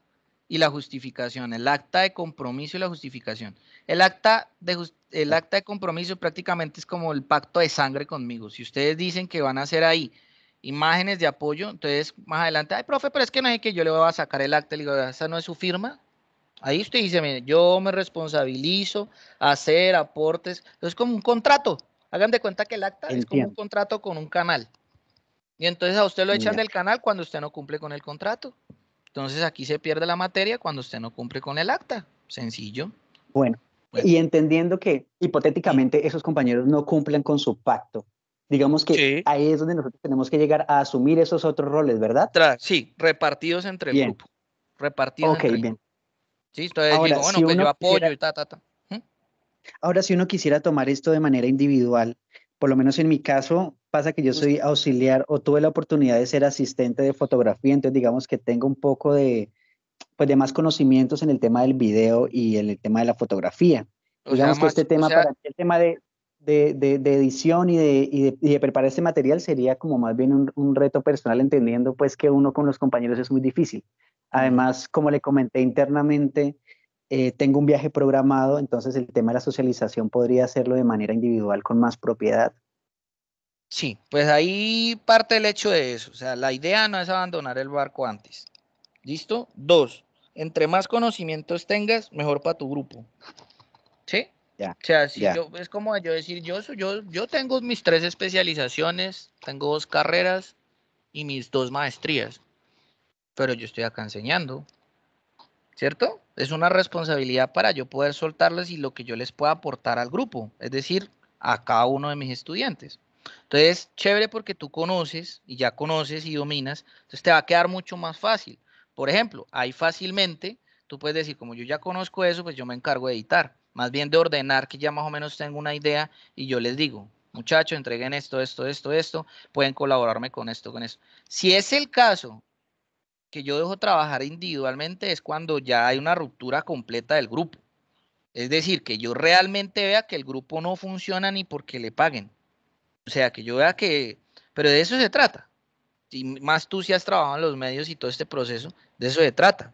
y la justificación, el acta de compromiso y la justificación. El acta de, el acta de compromiso prácticamente es como el pacto de sangre conmigo. Si ustedes dicen que van a hacer ahí imágenes de apoyo, entonces más adelante, ay, profe, pero es que no es que yo le voy a sacar el acta, le digo, esa no es su firma. Ahí usted dice, mire, yo me responsabilizo hacer aportes. Es como un contrato. Hagan de cuenta que el acta es como un contrato con un canal. Y entonces a usted lo echan del canal cuando usted no cumple con el contrato. Entonces aquí se pierde la materia cuando usted no cumple con el acta. Sencillo. Bueno, y entendiendo que hipotéticamente esos compañeros no cumplen con su pacto, digamos que ahí es donde nosotros tenemos que llegar a asumir esos otros roles, ¿verdad? sí, repartidos entre el grupo. Repartidos entre el grupo. Sí, entonces digo, bueno, si yo apoyo y ta, ta, ta. ¿Mm? Ahora, si uno quisiera tomar esto de manera individual, por lo menos en mi caso, pasa que yo soy auxiliar o tuve la oportunidad de ser asistente de fotografía, entonces digamos que tengo un poco de, pues de más conocimientos en el tema del video y en el tema de la fotografía. digamos que este tema, para el tema de, de, de, edición y, y de, preparar este material sería como más bien un, un, reto personal, entendiendo pues que uno con los compañeros es muy difícil. Además, como le comenté internamente, eh, tengo un viaje programado, entonces el tema de la socialización podría hacerlo de manera individual con más propiedad. Sí, pues ahí parte el hecho de eso. O sea, la idea no es abandonar el barco antes. ¿Listo? Dos, entre más conocimientos tengas, mejor para tu grupo. ¿Sí? Ya, o sea, es como yo decir, yo, yo, yo tengo mis tres especializaciones, tengo dos carreras y mis dos maestrías, pero yo estoy acá enseñando, ¿cierto? Es una responsabilidad para yo poder soltarles y lo que yo les pueda aportar al grupo, es decir, a cada uno de mis estudiantes. Entonces, chévere porque tú conoces y ya conoces y dominas, entonces te va a quedar mucho más fácil. Por ejemplo, ahí fácilmente tú puedes decir, como yo ya conozco eso, pues yo me encargo de editar, más bien de ordenar que ya más o menos tengo una idea y yo les digo, muchachos, entreguen esto, esto, esto, esto, pueden colaborarme con esto, con eso Si es el caso que yo dejo trabajar individualmente es cuando ya hay una ruptura completa del grupo. Es decir, que yo realmente vea que el grupo no funciona ni porque le paguen. O sea, que yo vea que, pero de eso se trata. Y más tú si has trabajado en los medios y todo este proceso, de eso se trata.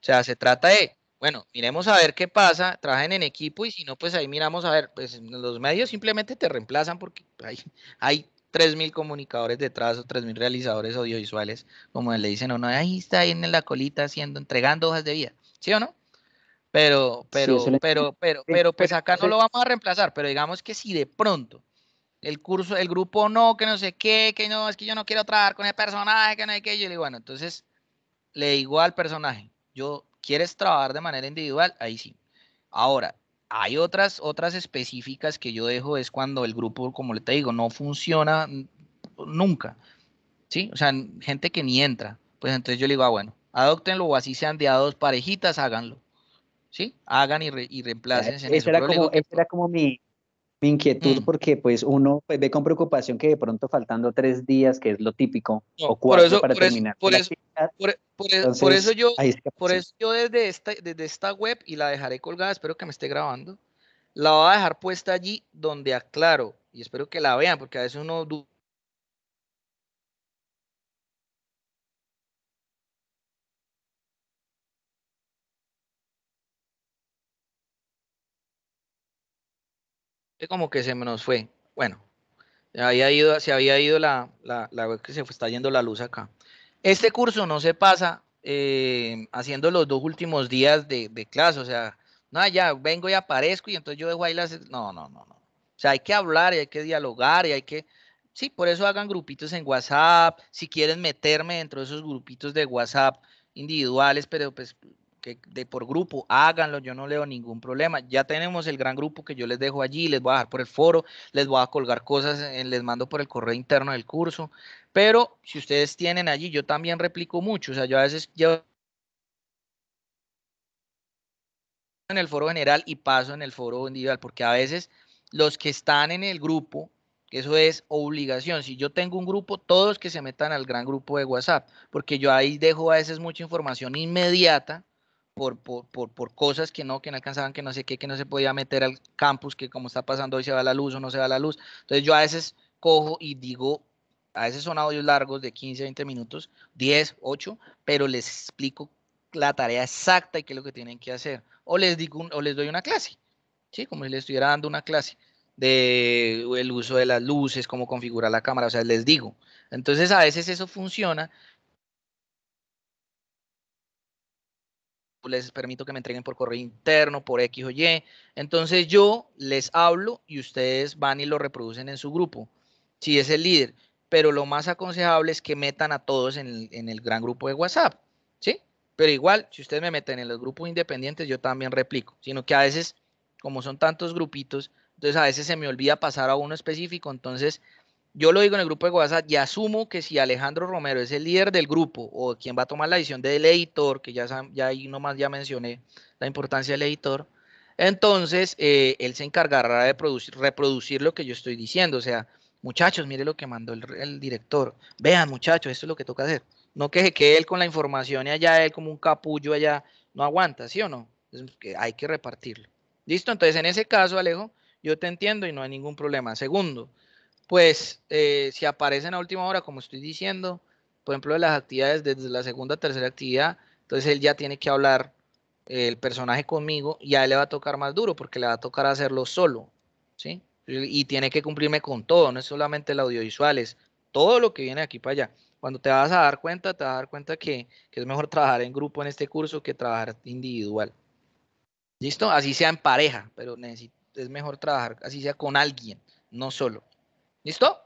O sea, se trata de, bueno, miremos a ver qué pasa, trabajen en equipo y si no, pues ahí miramos a ver, pues los medios simplemente te reemplazan porque hay, hay 3.000 comunicadores detrás o 3.000 realizadores audiovisuales, como le dicen o no. ahí está ahí en la colita haciendo, entregando hojas de vida, ¿sí o no? Pero, pero, pero, pero, pero, pero, pues acá no lo vamos a reemplazar, pero digamos que si de pronto el curso, el grupo no, que no sé qué, que no, es que yo no quiero trabajar con el personaje, que no hay que. Yo le digo, bueno, entonces le digo al personaje, yo, ¿quieres trabajar de manera individual? Ahí sí. Ahora, hay otras, otras específicas que yo dejo, es cuando el grupo, como le te digo, no funciona nunca. ¿Sí? O sea, gente que ni entra. Pues entonces yo le digo, ah, bueno, adoptenlo o así sean de a dos parejitas, háganlo. ¿Sí? Hagan y, reemplacen. era como mi, mi inquietud mm. porque pues uno pues, ve con preocupación que de pronto faltando tres días, que es lo típico, o cuatro para terminar. por, e, e, eso, yo, por eso yo desde esta, desde esta web, y la dejaré colgada, espero que me esté grabando, la voy a dejar puesta allí donde aclaro, y espero que la vean, porque a veces uno como que se nos fue. Bueno, se había ido, se había ido la, la, la que se está yendo la luz acá. Este curso no se pasa eh, haciendo los dos últimos días de, de, clase, o sea, no, ya vengo y aparezco y entonces yo dejo ahí las... No, no, no, no. O sea, hay que hablar y hay que dialogar y hay que... Sí, por eso hagan grupitos en WhatsApp, si quieren meterme dentro de esos grupitos de WhatsApp individuales, pero pues de por grupo, háganlo, yo no leo ningún problema. Ya tenemos el gran grupo que yo les dejo allí, les voy a dejar por el foro, les voy a colgar cosas, les mando por el correo interno del curso. Pero si ustedes tienen allí, yo también replico mucho, o sea, yo a veces yo en el foro general y paso en el foro individual, porque a veces los que están en el grupo eso es obligación. Si yo tengo un grupo, todos que se metan al gran grupo de WhatsApp, porque yo ahí dejo a veces mucha información inmediata por, por, cosas que no, que no alcanzaban, que no sé qué, que no se podía meter al campus, que como está pasando hoy se va la luz o no se va la luz. Entonces yo a veces cojo y digo, a veces son audios largos de 15, 20 minutos, 10, 8, pero les explico la tarea exacta y qué es lo que tienen que hacer. O les, digo les doy una clase, ¿sí? como si les estuviera dando una clase de el uso de las luces, cómo configurar la cámara, o sea, les digo. Entonces a veces eso funciona les permito que me entreguen por correo interno, por X o Y. Entonces yo les hablo y ustedes van y lo reproducen en su grupo, si es el líder. Pero lo más aconsejable es que metan a todos en el, en el gran grupo de WhatsApp, ¿sí? Pero igual, si ustedes me meten en los grupos independientes, yo también replico, sino que a veces, como son tantos grupitos, entonces a veces se me olvida pasar a uno específico, entonces yo lo digo en el grupo de WhatsApp y asumo que si Alejandro Romero es el líder del grupo o quien va a tomar la decisión del editor, que ya, ahí nomás ya mencioné la importancia del editor, entonces eh, él se encargará de producir, reproducir lo que yo estoy diciendo. O sea, muchachos, mire lo que mandó el, director. Vean, muchachos, esto es lo que toca hacer. No que él con la información y allá él como un capullo allá no aguanta, ¿sí o no? que hay que repartirlo. ¿Listo? Entonces, en ese caso, Alejo, yo te entiendo y no hay ningún problema. Segundo, pues si eh, si aparecen a última hora, como estoy diciendo, por ejemplo, de las actividades desde la segunda, tercera actividad, entonces él ya tiene que hablar eh, el personaje conmigo y a él le va a tocar más duro porque le va a tocar hacerlo solo, ¿sí? Y tiene que cumplirme con todo, no es solamente el audiovisual, es todo lo que viene de aquí para allá. Cuando te vas a dar cuenta, te vas a dar cuenta que, es mejor trabajar en grupo en este curso que trabajar individual. ¿Listo? Así sea en pareja, pero es mejor trabajar así sea con alguien, no solo. ¿Listo?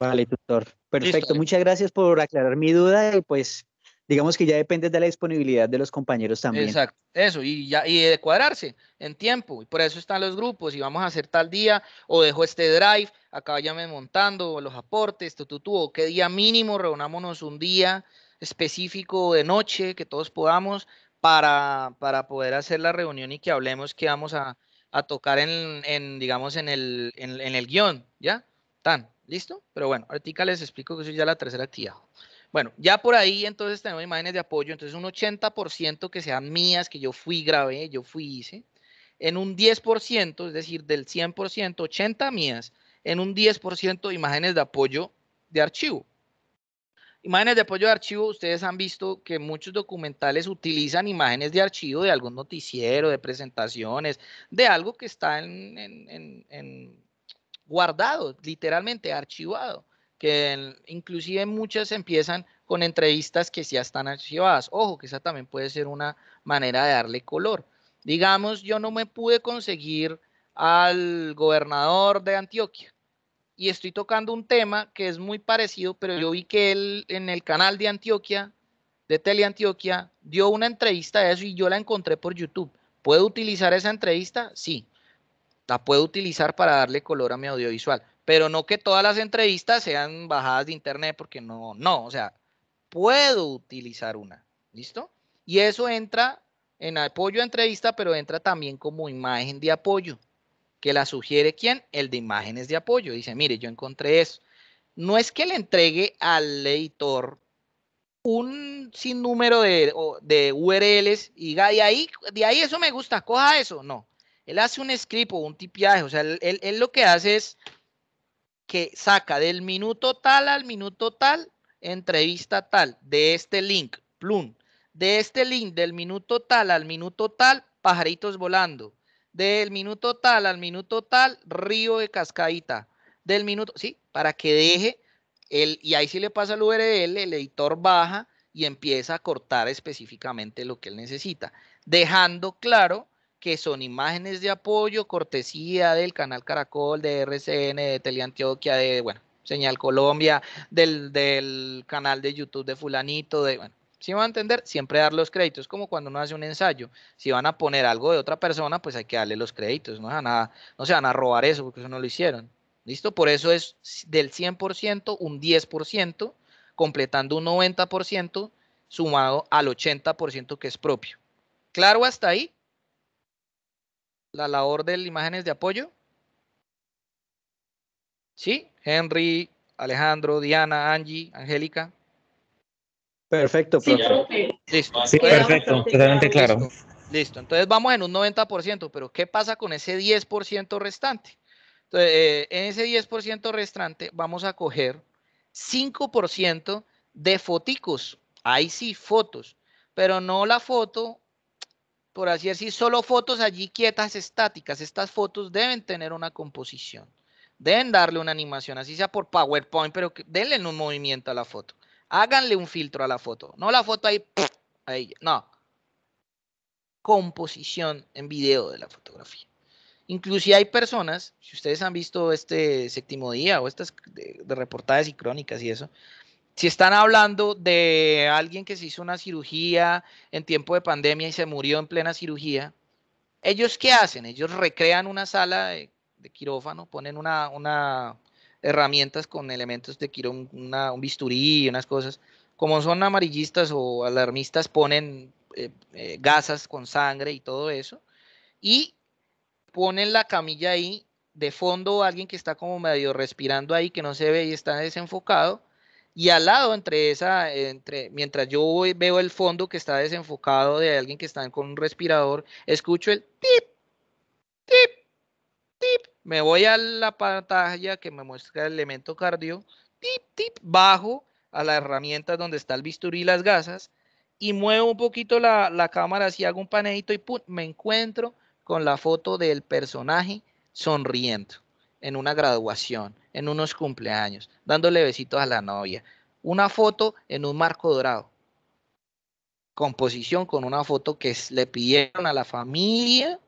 Vale, tutor. Perfecto. Muchas gracias por aclarar mi duda y pues digamos que ya depende de la disponibilidad de los compañeros también. Exacto, eso, y, ya, y de cuadrarse en tiempo, y por eso están los grupos, y vamos a hacer tal día, o dejo este drive, acá vayamos montando los aportes, tu, tu, tu, o qué día mínimo, reunámonos un día específico de noche, que todos podamos, para, para poder hacer la reunión y que hablemos que vamos a, tocar en, digamos, en el, en el guión, ¿ya? Tan, ¿listo? Pero bueno, ahorita les explico que soy ya la tercera actividad. Bueno, ya por ahí entonces tenemos imágenes de apoyo, entonces un 80% que sean mías, que yo fui, grabé, yo fui, hice. En un 10%, es decir, del 100%, 80 mías. En un 10% imágenes de apoyo de archivo. Imágenes de apoyo de archivo, ustedes han visto que muchos documentales utilizan imágenes de archivo de algún noticiero, de presentaciones, de algo que está en guardado, literalmente archivado, que inclusive muchas empiezan con entrevistas que ya están archivadas. Ojo, que esa también puede ser una manera de darle color. Digamos, yo no me pude conseguir al gobernador de Antioquia y estoy tocando un tema que es muy parecido, pero yo vi que él en el canal de Antioquia, de Teleantioquia, dio una entrevista de eso y yo la encontré por YouTube. ¿Puedo utilizar esa entrevista? Sí. La puedo utilizar para darle color a mi audiovisual, pero no que todas las entrevistas sean bajadas de internet, porque no, no, o sea, puedo utilizar una, ¿listo? Y eso entra en apoyo a entrevista, pero entra también como imagen de apoyo, que la sugiere quién? El de imágenes de apoyo. Dice, mire, yo encontré eso. No es que le entregue al editor un sinnúmero de, de URLs y diga, de ahí, de ahí eso me gusta, coja eso. No, él hace un script o un tipiaje, o sea, él, lo que hace es que saca del minuto tal al minuto tal, entrevista tal, de este link, plum, de este link del minuto tal al minuto tal, pajaritos volando, del minuto tal al minuto tal, río de cascadita, del minuto, sí, para que deje, el, y ahí sí le pasa el URL, el editor baja y empieza a cortar específicamente lo que él necesita, dejando claro que son imágenes de apoyo, cortesía del canal Caracol, de RCN, de Teleantioquia, de, bueno, Señal Colombia, del, canal de YouTube de fulanito, de, bueno, si van a entender, siempre dar los créditos, como cuando uno hace un ensayo. Si van a poner algo de otra persona, pues hay que darle los créditos, no, van a, no se van a robar eso, porque eso no lo hicieron. ¿Listo? Por eso es del 100%, un 10%, completando un 90%, sumado al 80% que es propio. ¿Claro hasta ahí? la labor de imágenes de apoyo. ¿Sí? Henry, Alejandro, Diana, Angie, Angélica. Perfecto, Sí, Listo. perfecto, totalmente claro. Listo. entonces vamos en un 90%, pero ¿qué pasa con ese 10% restante? Entonces, eh, en ese 10% restante vamos a coger 5% de foticos. Ahí sí, fotos, pero no la foto por así decir, solo fotos allí quietas, estáticas. Estas fotos deben tener una composición, deben darle una animación, así sea por PowerPoint, pero denle un movimiento a la foto. Háganle un filtro a la foto. No la foto ahí, ahí, no. Composición en video de la fotografía. Inclusive hay personas, si ustedes han visto este séptimo día o estas de, de reportajes y crónicas y eso, si están hablando de alguien que se hizo una cirugía en tiempo de pandemia y se murió en plena cirugía, ¿ellos qué hacen? Ellos recrean una sala de, quirófano, ponen una, herramientas con elementos de quirófano, un bisturí unas cosas. Como son amarillistas o alarmistas, ponen eh, eh, gasas con sangre y todo eso. Y ponen la camilla ahí, de fondo alguien que está como medio respirando ahí, que no se ve y está desenfocado. Y al lado, entre esa, entre, mientras yo veo el fondo que está desenfocado de alguien que está con un respirador, escucho el tip, tip, tip. Me voy a la pantalla que me muestra el elemento cardio, tip, tip, bajo a la herramienta donde está el bisturí y las gasas y muevo un poquito la, cámara así, hago un paneito y pum, me encuentro con la foto del personaje sonriendo en una graduación en unos cumpleaños, dándole besitos a la novia. Una foto en un marco dorado. Composición con una foto que le pidieron a la familia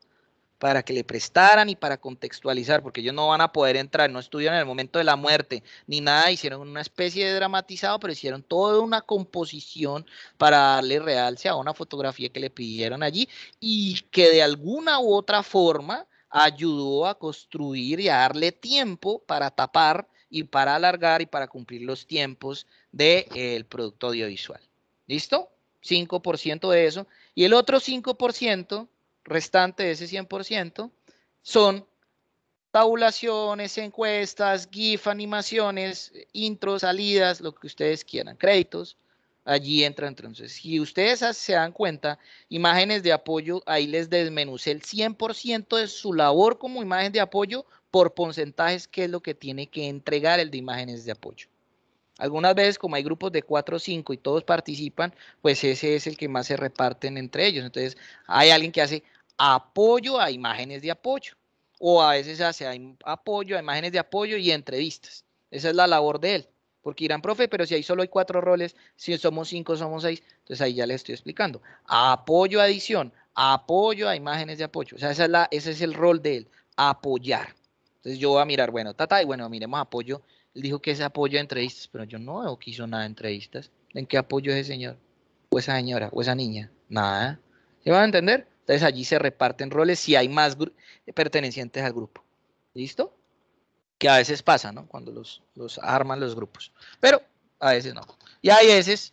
para que le prestaran y para contextualizar, porque ellos no van a poder entrar, no estudian en el momento de la muerte ni nada, hicieron una especie de dramatizado, pero hicieron toda una composición para darle realce a una fotografía que le pidieron allí y que de alguna u otra forma ayudó a construir y a darle tiempo para tapar y para alargar y para cumplir los tiempos del de, eh, producto audiovisual. ¿Listo? 5% de eso. Y el otro 5% restante de ese 100% son tabulaciones, encuestas, GIF, animaciones, intros, salidas, lo que ustedes quieran, créditos, Allí entra entonces. Si ustedes se dan cuenta, imágenes de apoyo, ahí les desmenuce el 100% de su labor como imagen de apoyo por porcentajes, que es lo que tiene que entregar el de imágenes de apoyo. Algunas veces, como hay grupos de 4 o 5 y todos participan, pues ese es el que más se reparten entre ellos. Entonces, hay alguien que hace apoyo a imágenes de apoyo, o a veces hace apoyo a imágenes de apoyo y entrevistas. Esa es la labor de él. Porque irán, profe, pero si ahí solo hay cuatro roles, si somos cinco, somos seis, entonces ahí ya le estoy explicando. Apoyo, adición, apoyo a imágenes de apoyo. O sea, ese es el rol de él, apoyar. Entonces yo voy a mirar, bueno, tata, y bueno, miremos apoyo. Él dijo que es apoyo a entrevistas, pero yo no veo que hizo nada de entrevistas. ¿En qué apoyo ese señor? O esa señora, o esa niña. Nada. ¿Se van a entender? Entonces allí se reparten roles si hay más pertenecientes al grupo. ¿Listo? que a veces pasa, ¿no? Cuando los, arman los grupos. Pero a veces no. Y a veces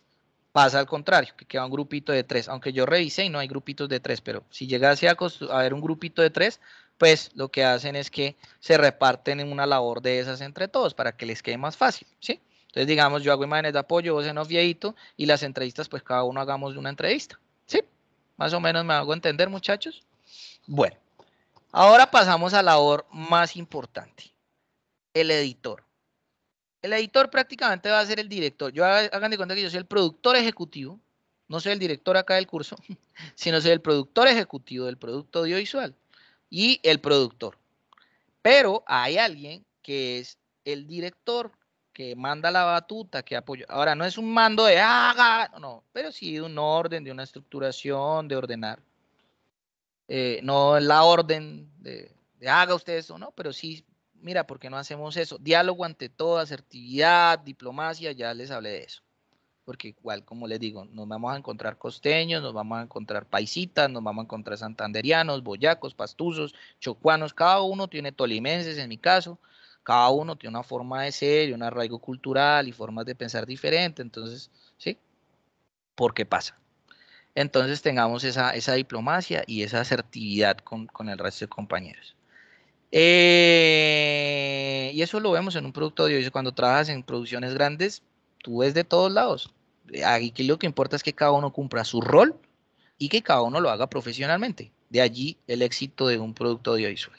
pasa al contrario, que queda un grupito de tres. Aunque yo revisé y no hay grupitos de tres, pero si llegase a haber un grupito de tres, pues lo que hacen es que se reparten en una labor de esas entre todos para que les quede más fácil, ¿sí? Entonces, digamos, yo hago imágenes de apoyo, vos en off y las entrevistas, pues cada uno hagamos una entrevista, ¿sí? Más o menos me hago entender, muchachos. Bueno, ahora pasamos a la labor más importante, el editor. El editor prácticamente va a ser el director. Yo hagan de cuenta que yo soy el productor ejecutivo, no soy el director acá del curso, sino soy el productor ejecutivo del producto audiovisual y el productor. Pero hay alguien que es el director que manda la batuta, que apoya. Ahora, no es un mando de haga, no, pero sí de un orden, de una estructuración, de ordenar. Eh, no no la orden de, de haga usted eso, no, pero sí mira, ¿por qué no hacemos eso? Diálogo ante todo, asertividad, diplomacia, ya les hablé de eso. Porque igual, como les digo, nos vamos a encontrar costeños, nos vamos a encontrar paisitas, nos vamos a encontrar santanderianos, boyacos, pastuzos, chocuanos, cada uno tiene tolimenses en mi caso, cada uno tiene una forma de ser y un arraigo cultural y formas de pensar diferente, entonces, ¿sí? ¿Por qué pasa? Entonces tengamos esa, diplomacia y esa asertividad con el resto de compañeros. Eh, y eso lo vemos en un producto audiovisual. Cuando trabajas en producciones grandes, tú ves de todos lados. Eh, aquí lo que importa es que cada uno cumpla su rol y que cada uno lo haga profesionalmente. De allí el éxito de un producto audiovisual.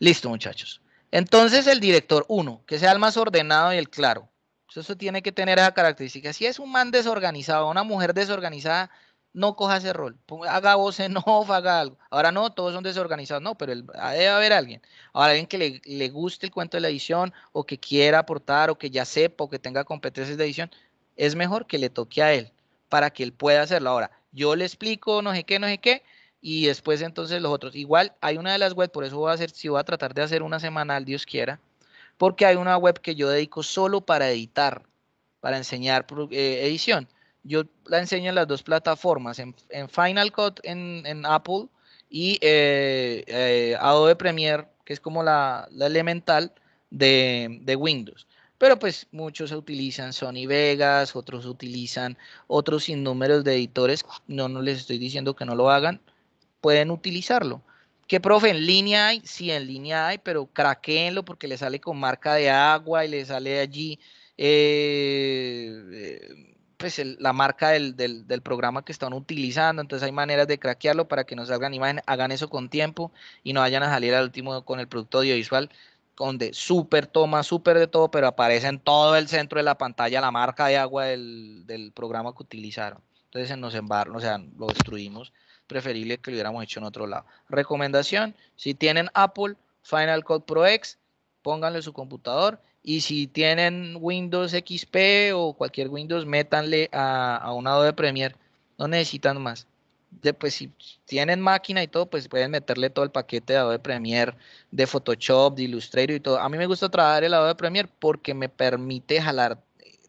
Listo, muchachos. Entonces, el director, uno, que sea el más ordenado y el claro. Eso tiene que tener esa característica. Si es un man desorganizado, una mujer desorganizada, no coja ese rol, haga voz no haga algo. Ahora no, todos son desorganizados, no, pero ah, debe haber alguien. Ahora alguien que le, guste el cuento de la edición o que quiera aportar o que ya sepa o que tenga competencias de edición, es mejor que le toque a él para que él pueda hacerlo. Ahora, yo le explico no sé qué, no sé qué, y después entonces los otros. Igual hay una de las webs, por eso voy a hacer, si voy a tratar de hacer una semanal, Dios quiera, porque hay una web que yo dedico solo para editar, para enseñar eh, edición yo la enseño en las dos plataformas, en, Final Cut en, Apple y eh, eh, Adobe Premiere, que es como la, elemental de, Windows. Pero pues muchos utilizan Sony Vegas, otros utilizan otros sinnúmeros de editores. No, no les estoy diciendo que no lo hagan. Pueden utilizarlo. ¿Qué profe? ¿En línea hay? Sí, en línea hay, pero craquenlo porque le sale con marca de agua y le sale allí eh, eh pues, la marca del, programa que están utilizando, entonces hay maneras de craquearlo para que nos salgan imágenes, hagan eso con tiempo y no vayan a salir al último con el producto audiovisual donde súper toma, súper de todo, pero aparece en todo el centro de la pantalla la marca de agua del, programa que utilizaron. Entonces nos embarran o sea, lo destruimos. Preferible que lo hubiéramos hecho en otro lado. Recomendación, si tienen Apple, Final Cut Pro X, pónganle su computador y si tienen Windows XP o cualquier Windows, métanle a, a un Adobe Premiere. No necesitan más. Pues, si tienen máquina y todo, pues pueden meterle todo el paquete de Adobe Premiere, de Photoshop, de Illustrator y todo. A mí me gusta trabajar el Adobe Premiere porque me permite jalar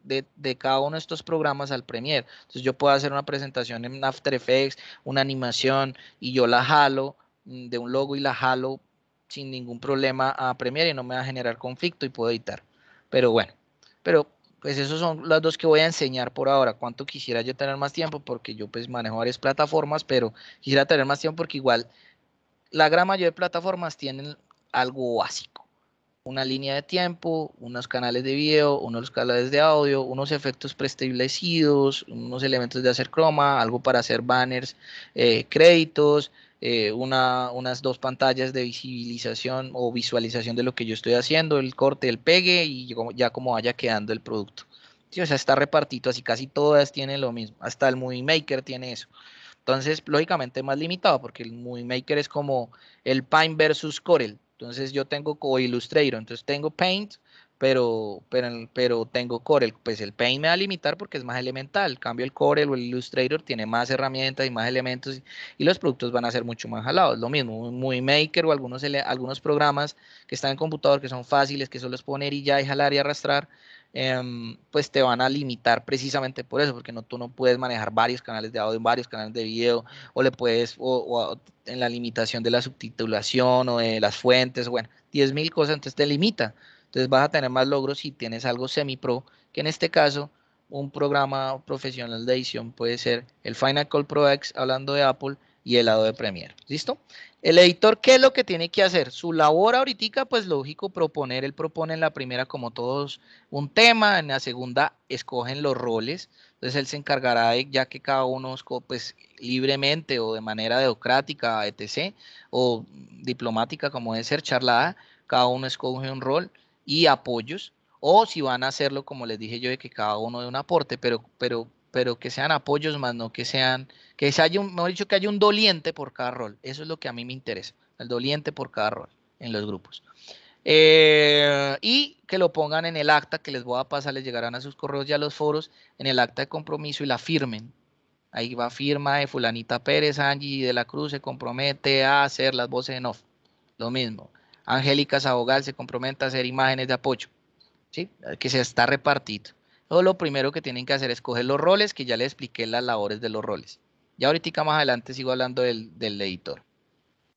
de, de, cada uno de estos programas al Premiere. Entonces yo puedo hacer una presentación en After Effects, una animación y yo la jalo mm, de un logo y la jalo sin ningún problema a Premiere y no me va a generar conflicto y puedo editar. Pero bueno, pero pues esos son las dos que voy a enseñar por ahora. Cuánto quisiera yo tener más tiempo porque yo pues manejo varias plataformas, pero quisiera tener más tiempo porque igual la gran mayoría de plataformas tienen algo básico. Una línea de tiempo, unos canales de video, unos canales de audio, unos efectos preestablecidos, unos elementos de hacer croma, algo para hacer banners, eh, créditos, eh, una, unas dos pantallas de visibilización o visualización de lo que yo estoy haciendo, el corte, el pegue y ya como vaya quedando el producto. o sea, está repartido, así casi todas tienen lo mismo, hasta el Movie Maker tiene eso. Entonces, lógicamente más limitado, porque el Movie Maker es como el Paint versus Corel. Entonces yo tengo como Illustrator, entonces tengo Paint, pero, pero, pero tengo Corel. Pues el Paint me va a limitar porque es más elemental. cambio, el Corel o el Illustrator tiene más herramientas y más elementos y, los productos van a ser mucho más jalados. Lo mismo, Movie Maker o algunos, algunos programas que están en computador que son fáciles, que solo es poner y ya y jalar y arrastrar. Em, pues te van a limitar precisamente por eso, porque no, tú no puedes manejar varios canales de audio, varios canales de video, o le puedes, o, o en la limitación de la subtitulación o de las fuentes, bueno, 10.000 cosas, entonces te limita. Entonces vas a tener más logros si tienes algo semi-pro, que en este caso un programa profesional de edición puede ser el Final Call Pro X, hablando de Apple, y el lado de Premiere. ¿Listo? El editor, ¿qué es lo que tiene que hacer? Su labor ahorita, pues lógico, proponer. Él propone en la primera, como todos, un tema. En la segunda, escogen los roles. Entonces, él se encargará de, ya que cada uno, pues, libremente o de manera democrática, etc., o diplomática, como debe ser, charlada, cada uno escoge un rol y apoyos, o si van a hacerlo, como les dije yo, de que cada uno de un aporte, pero, pero, pero que sean apoyos más no que sean, que se haya un, mejor dicho, que haya un doliente por cada rol. Eso es lo que a mí me interesa, el doliente por cada rol en los grupos. Eh, y que lo pongan en el acta que les voy a pasar, les llegarán a sus correos y a los foros, en el acta de compromiso y la firmen. Ahí va firma de fulanita Pérez, Angie de la Cruz se compromete a hacer las voces en off. Lo mismo. Angélica Sabogal se compromete a hacer imágenes de apoyo, ¿sí? que se está repartido. Todo lo primero que tienen que hacer es escoger los roles, que ya les expliqué las labores de los roles. Ya ahorita más adelante sigo hablando del, del editor.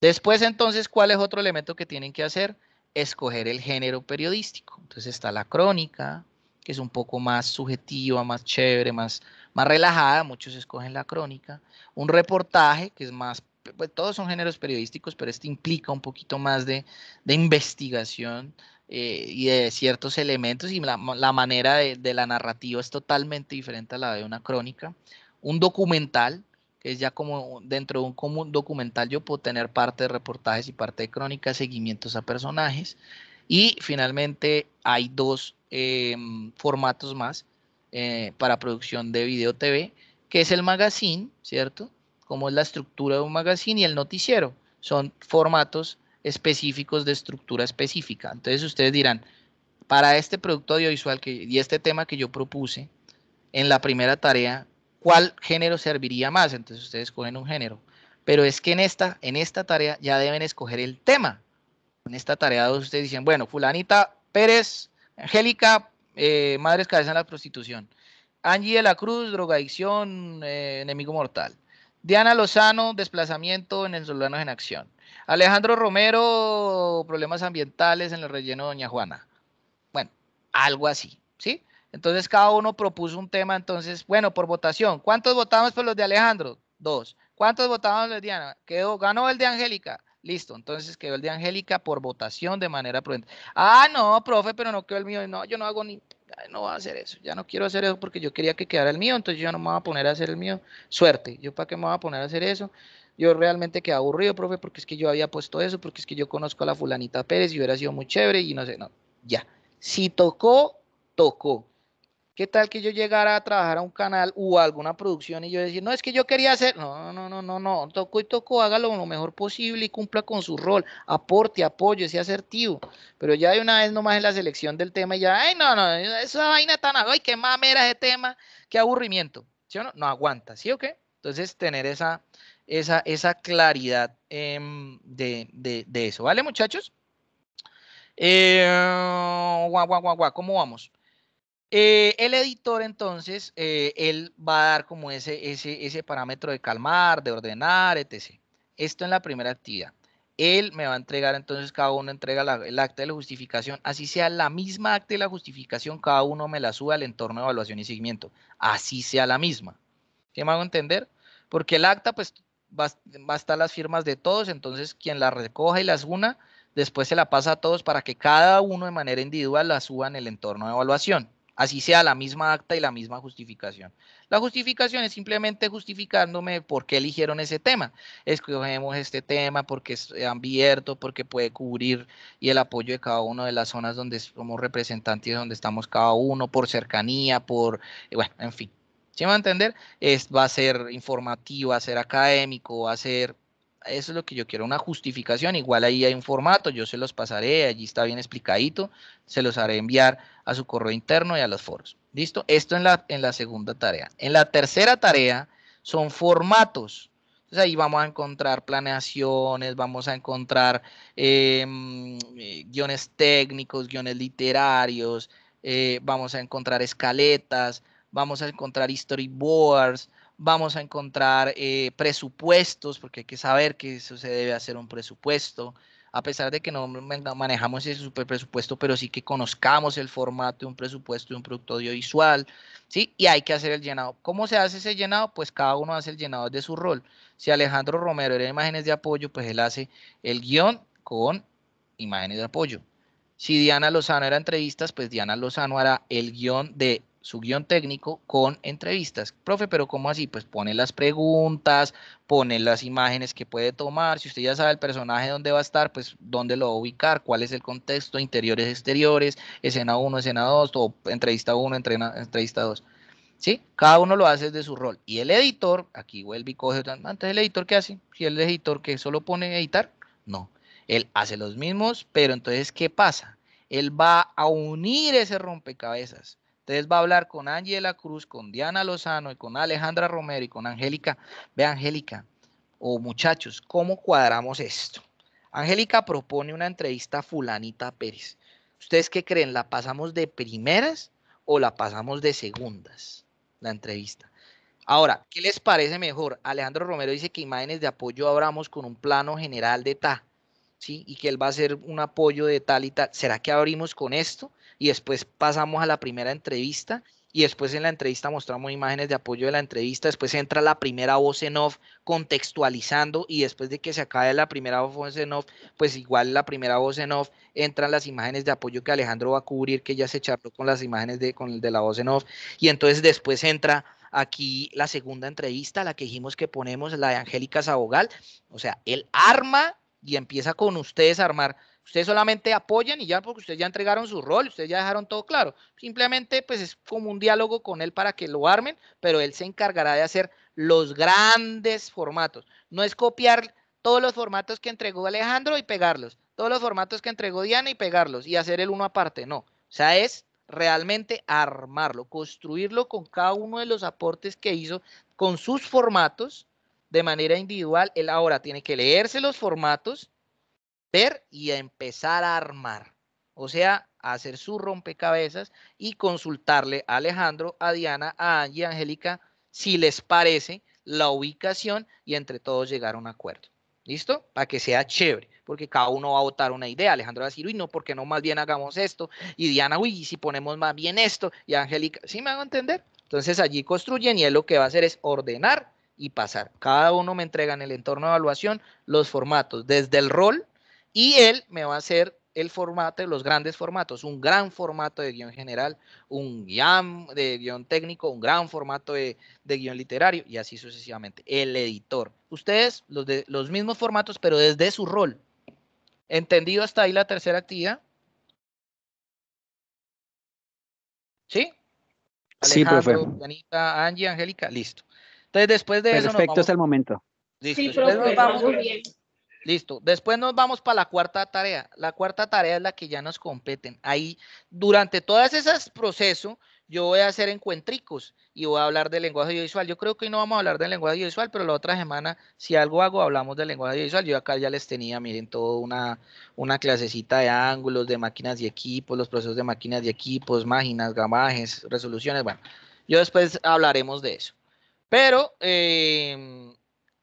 Después entonces, ¿cuál es otro elemento que tienen que hacer? Escoger el género periodístico. Entonces está la crónica, que es un poco más subjetiva, más chévere, más, más relajada. Muchos escogen la crónica. Un reportaje, que es más pues, todos son géneros periodísticos, pero este implica un poquito más de, investigación eh, y de ciertos elementos y la, manera de, la narrativa es totalmente diferente a la de una crónica. Un documental, que es ya como dentro de un común documental yo puedo tener parte de reportajes y parte de crónicas, seguimientos a personajes. Y finalmente hay dos em, formatos más eh, para producción de video TV, que es el magazine, ¿cierto? cómo es la estructura de un magazine y el noticiero. Son formatos específicos de estructura específica. Entonces ustedes dirán, para este producto audiovisual que, y este tema que yo propuse en la primera tarea, ¿cuál género serviría más? Entonces ustedes escogen un género. Pero es que en esta, en esta tarea ya deben escoger el tema. En esta tarea ustedes dicen, bueno, fulanita Pérez, Angélica, eh, Madres Cabeza en la Prostitución. Angie de la Cruz, drogadicción, eh, enemigo mortal. Diana Lozano, desplazamiento en el en Acción. Alejandro Romero, problemas ambientales en el relleno de Doña Juana. Bueno, algo así, ¿sí? Entonces cada uno propuso un tema, entonces, bueno, por votación. ¿Cuántos votamos por los de Alejandro? Dos. ¿Cuántos votamos los de Diana? Quedó, ganó el de Angélica. Listo, entonces quedó el de Angélica por votación de manera prudente. Ah, no, profe, pero no quedó el mío. No, yo no hago ni, no voy a hacer eso, ya no quiero hacer eso porque yo quería que quedara el mío, entonces yo no me voy a poner a hacer el mío. Suerte, yo para qué me voy a poner a hacer eso. Yo realmente quedé aburrido, profe, porque es que yo había puesto eso, porque es que yo conozco a la fulanita Pérez y hubiera sido muy chévere y no sé, no, ya. Si tocó, tocó. ¿Qué tal que yo llegara a trabajar a un canal o alguna producción y yo decir, no, es que yo quería hacer, no, no, no, no, no, toco y toco, hágalo lo mejor posible y cumpla con su rol, aporte, apoyo, ese asertivo. Pero ya de una vez nomás en la selección del tema y ya, ay, no, no, esa vaina tan, ay, qué mamera ese tema, qué aburrimiento, ¿sí o no? No aguanta, ¿sí o qué? Entonces, tener esa, esa, esa claridad em, de, eso, ¿vale, muchachos? Eh, guau, guau, ¿cómo vamos? Eh, el editor entonces, eh, él va a dar como ese, ese, ese parámetro de calmar, de ordenar, etc. Esto en la primera actividad. Él me va a entregar, entonces cada uno entrega el acta de la justificación, así sea la misma acta de la justificación, cada uno me la suba al entorno de evaluación y seguimiento, así sea la misma. ¿Qué me hago entender? Porque el acta, pues, va, a estar las firmas de todos, entonces quien la recoja y las una, después se la pasa a todos para que cada uno de manera individual la suba en el entorno de evaluación. Así sea la misma acta y la misma justificación. La justificación es simplemente justificándome por qué eligieron ese tema. Escogemos este tema porque es abierto, porque puede cubrir y el apoyo de cada uno de las zonas donde somos representantes, donde estamos cada uno, por cercanía, por, bueno, en fin. ¿Se va a entender? Es, va a ser informativo, va a ser académico, va a ser eso es lo que yo quiero, una justificación. Igual ahí hay un formato, yo se los pasaré, allí está bien explicadito, se los haré enviar a su correo interno y a los foros. ¿Listo? Esto en la, segunda tarea. En la tercera tarea son formatos. Entonces ahí vamos a encontrar planeaciones, vamos a encontrar em, eh, guiones técnicos, guiones literarios, eh, vamos a encontrar escaletas, vamos a encontrar storyboards, vamos a encontrar eh, presupuestos, porque hay que saber que eso se debe hacer un presupuesto, a pesar de que no manejamos ese super presupuesto, pero sí que conozcamos el formato de un presupuesto de un producto audiovisual, ¿sí? Y hay que hacer el llenado. ¿Cómo se hace ese llenado? Pues cada uno hace el llenado de su rol. Si Alejandro Romero era imágenes de apoyo, pues él hace el guión con imágenes de apoyo. Si Diana Lozano era entrevistas, pues Diana Lozano hará el guión de su guión técnico con entrevistas. Profe, pero ¿cómo así? Pues pone las preguntas, pone las imágenes que puede tomar. Si usted ya sabe el personaje dónde va a estar, pues dónde lo va a ubicar, cuál es el contexto, interiores, exteriores, escena 1, escena 2, o entrevista 1, entrevista 2. ¿Sí? Cada uno lo hace de su rol. Y el editor, aquí vuelve y coge. Antes el editor, ¿qué hace? Si el editor que solo pone editar, no. Él hace los mismos, pero entonces, ¿qué pasa? Él va a unir ese rompecabezas entonces va a hablar con la Cruz, con Diana Lozano y con Alejandra Romero y con Angélica. Ve Angélica, o muchachos, ¿cómo cuadramos esto? Angélica propone una entrevista a fulanita Pérez. ¿Ustedes qué creen? ¿La pasamos de primeras o la pasamos de segundas? La entrevista. Ahora, ¿qué les parece mejor? Alejandro Romero dice que imágenes de apoyo abramos con un plano general de tal. ¿sí? Y que él va a hacer un apoyo de tal y tal. ¿Será que abrimos con esto? y después pasamos a la primera entrevista y después en la entrevista mostramos imágenes de apoyo de la entrevista, después entra la primera voz en off contextualizando y después de que se acabe la primera voz en off, pues igual la primera voz en off entran las imágenes de apoyo que Alejandro va a cubrir, que ya se charló con las imágenes de, con de la voz en off y entonces después entra aquí la segunda entrevista, la que dijimos que ponemos, la de Angélica Sabogal, o sea, él arma y empieza con ustedes a armar Ustedes solamente apoyan y ya porque ustedes ya entregaron su rol, ustedes ya dejaron todo claro. Simplemente pues es como un diálogo con él para que lo armen, pero él se encargará de hacer los grandes formatos. No es copiar todos los formatos que entregó Alejandro y pegarlos, todos los formatos que entregó Diana y pegarlos y hacer el uno aparte, no. O sea, es realmente armarlo, construirlo con cada uno de los aportes que hizo con sus formatos de manera individual. Él ahora tiene que leerse los formatos ver y empezar a armar. O sea, hacer su rompecabezas y consultarle a Alejandro, a Diana, a Angie, a Angélica, si les parece la ubicación y entre todos llegar a un acuerdo. ¿Listo? Para que sea chévere, porque cada uno va a votar una idea. Alejandro va a decir, uy, no, porque no más bien hagamos esto. Y Diana, uy, ¿y si ponemos más bien esto. Y Angélica, ¿sí me hago entender? Entonces allí construyen y él lo que va a hacer es ordenar y pasar. Cada uno me entrega en el entorno de evaluación los formatos, desde el rol y él me va a hacer el formato los grandes formatos, un gran formato de guión general, un guión de guión técnico, un gran formato de, guión literario y así sucesivamente. El editor. Ustedes, los, los mismos formatos, pero desde su rol. ¿Entendido hasta ahí la tercera actividad? ¿Sí? sí, profe. Anita, Angie, Angélica, listo. Entonces, después de eso. Perfecto es el momento. Sí, profe, Muy bien. Listo. Después nos vamos para la cuarta tarea. La cuarta tarea es la que ya nos competen. Ahí, durante todas esas procesos, yo voy a hacer encuentricos y voy a hablar de lenguaje audiovisual. Yo creo que hoy no vamos a hablar del lenguaje audiovisual, pero la otra semana, si algo hago, hablamos del lenguaje audiovisual. Yo acá ya les tenía, miren, toda una, una clasecita de ángulos, de máquinas y equipos, los procesos de máquinas y equipos, máquinas, gamajes, resoluciones. Bueno, yo después hablaremos de eso. Pero eh,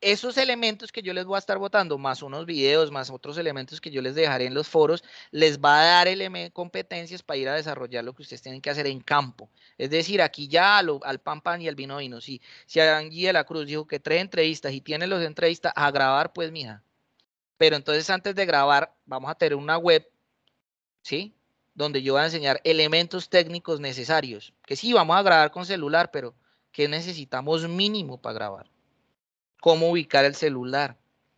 esos elementos que yo les voy a estar votando, más unos videos, más otros elementos que yo les dejaré en los foros, les va a dar competencias para ir a desarrollar lo que ustedes tienen que hacer en campo. Es decir, aquí ya al, al pan pan y al vino vino. Si, si de la Cruz dijo que tres entrevistas y tiene los entrevistas a grabar, pues mija. Pero entonces antes de grabar, vamos a tener una web, ¿sí? Donde yo voy a enseñar elementos técnicos necesarios. Que sí, vamos a grabar con celular, pero qué necesitamos mínimo para grabar? cómo ubicar el celular,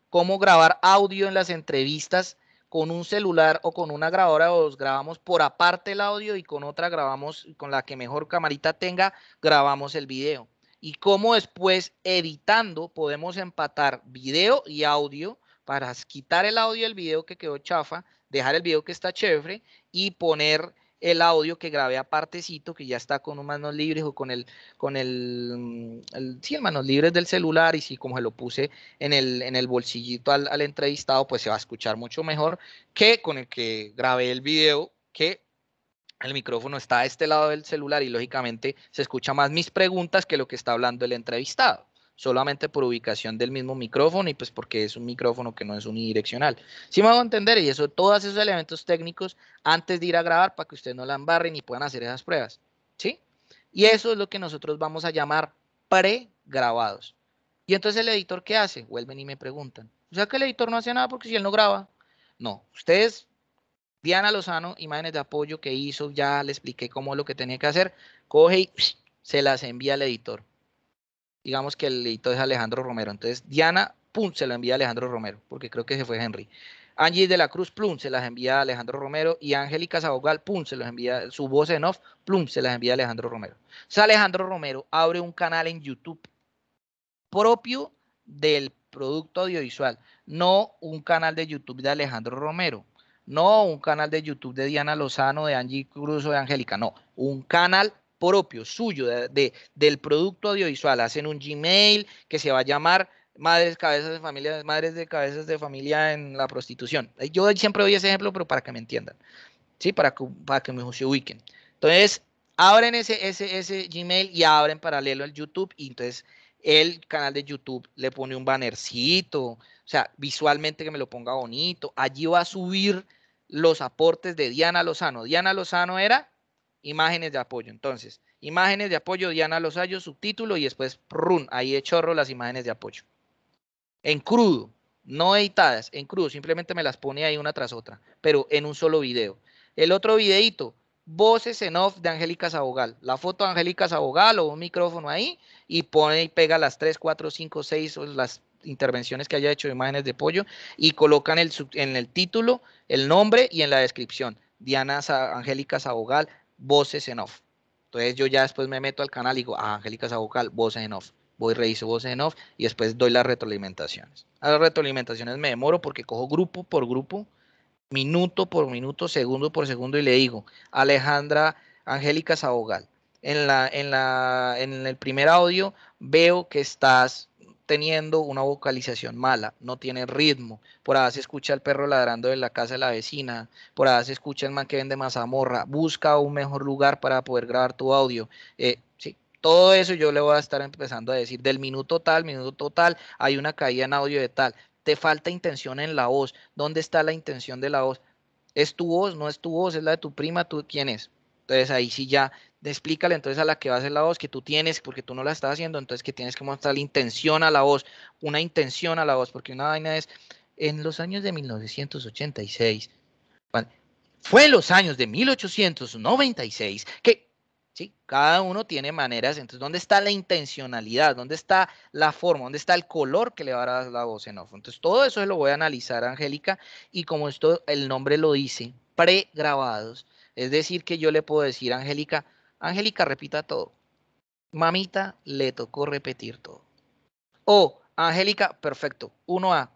cómo grabar audio en las entrevistas con un celular o con una grabadora o los grabamos por aparte el audio y con otra grabamos, con la que mejor camarita tenga, grabamos el video. Y cómo después editando podemos empatar video y audio para quitar el audio del video que quedó chafa, dejar el video que está chévere y poner el audio que grabé apartecito, que ya está con un manos libres o con el, con el, mm, sí, el manos libres del celular y si como se lo puse en el, en el bolsillito al, al, entrevistado, pues se va a escuchar mucho mejor que con el que grabé el video, que el micrófono está a este lado del celular y lógicamente se escucha más mis preguntas que lo que está hablando el entrevistado solamente por ubicación del mismo micrófono y pues porque es un micrófono que no es unidireccional. Si me hago entender, y eso, todos esos elementos técnicos antes de ir a grabar para que ustedes no la embarren y puedan hacer esas pruebas, ¿sí? Y eso es lo que nosotros vamos a llamar Pre-grabados Y entonces el editor, ¿qué hace? Vuelven y me preguntan. O sea que el editor no hace nada porque si él no graba. No, ustedes, Diana Lozano, imágenes de apoyo que hizo, ya le expliqué cómo es lo que tenía que hacer, coge y se las envía al editor digamos que el editor es Alejandro Romero. Entonces, Diana, pum, se lo envía a Alejandro Romero, porque creo que se fue Henry. Angie de la Cruz, plum, se las envía a Alejandro Romero. Y Angélica Sabogal, pum, se los envía, su voz en off, plum, se las envía a Alejandro Romero. O Alejandro Romero abre un canal en YouTube propio del producto audiovisual, no un canal de YouTube de Alejandro Romero, no un canal de YouTube de Diana Lozano, de Angie Cruz o de Angélica, no, un canal propio, suyo, de, del producto audiovisual. Hacen un Gmail que se va a llamar Madres Cabezas de Familia, Madres de Cabezas de Familia en la Prostitución. Eh, yo siempre doy ese ejemplo, pero para que me entiendan, ¿sí? Para que, para que me, se ubiquen. Entonces, abren ese, ese, ese Gmail y abren paralelo al YouTube y entonces el canal de YouTube le pone un bannercito, o sea, visualmente que me lo ponga bonito. Allí va a subir los aportes de Diana Lozano. Diana Lozano era imágenes de apoyo. Entonces, imágenes de apoyo, Diana Losayo, subtítulo y después run, ahí de chorro las imágenes de apoyo. En crudo, no editadas, en crudo, simplemente me las pone ahí una tras otra, pero en un solo video. El otro videito, voces en off de Angélica Sabogal. La foto de Angélica Sabogal o un micrófono ahí y pone y pega las 3, 4, 5, 6 las intervenciones que haya hecho de imágenes de apoyo y colocan en el título, el nombre y en la descripción. Diana Angélica Sabogal, voces en off. Entonces yo ya después me meto al canal y digo, ah, Angélica Sabogal. voces en off. Voy, reviso voces en off y después doy las retroalimentaciones. A las retroalimentaciones me demoro porque cojo grupo por grupo, minuto por minuto, segundo por segundo y le digo, Alejandra Angélica Sabogal, en, la, en, la, en el primer audio veo que estás teniendo una vocalización mala, no tiene ritmo. Por allá se escucha el perro ladrando de la casa de la vecina, por allá se escucha el man que vende mazamorra. Busca un mejor lugar para poder grabar tu audio. Eh, sí, todo eso yo le voy a estar empezando a decir del minuto tal, minuto total, hay una caída en audio de tal. Te falta intención en la voz. ¿Dónde está la intención de la voz? ¿Es tu voz? ¿No es tu voz? ¿Es la de tu prima? ¿Tú quién es? Entonces ahí sí ya explícale entonces a la que va a hacer la voz que tú tienes, porque tú no la estás haciendo, entonces que tienes que mostrar la intención a la voz, una intención a la voz, porque una vaina es, en los años de 1986, fue los años de 1896 que, sí, cada uno tiene maneras, entonces, ¿dónde está la intencionalidad? ¿Dónde está la forma? ¿Dónde está el color que le va a dar la voz en off? Entonces, todo eso lo voy a analizar, Angélica, y como esto, el nombre lo dice, pregrabados, es decir, que yo le puedo decir, Angélica, Angélica repita todo. Mamita le tocó repetir todo. O Angélica, perfecto. 1A,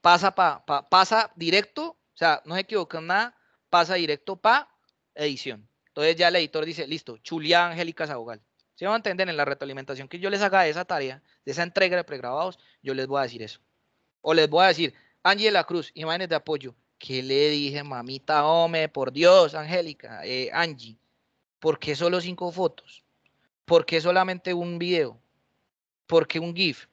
pasa, pa, pasa directo, o sea, no se equivoquen nada, pasa directo pa edición. Entonces ya el editor dice, listo, chulia Angélica Zahogal. Si van a entender en la retroalimentación que yo les haga de esa tarea, de esa entrega de pregrabados, yo les voy a decir eso. O les voy a decir, Ángela Cruz, imágenes de apoyo. ¿Qué le dije, mamita, hombre, por Dios, Angélica, eh, Angie? ¿Por qué solo cinco fotos? ¿Por qué solamente un video? ¿Por qué un GIF?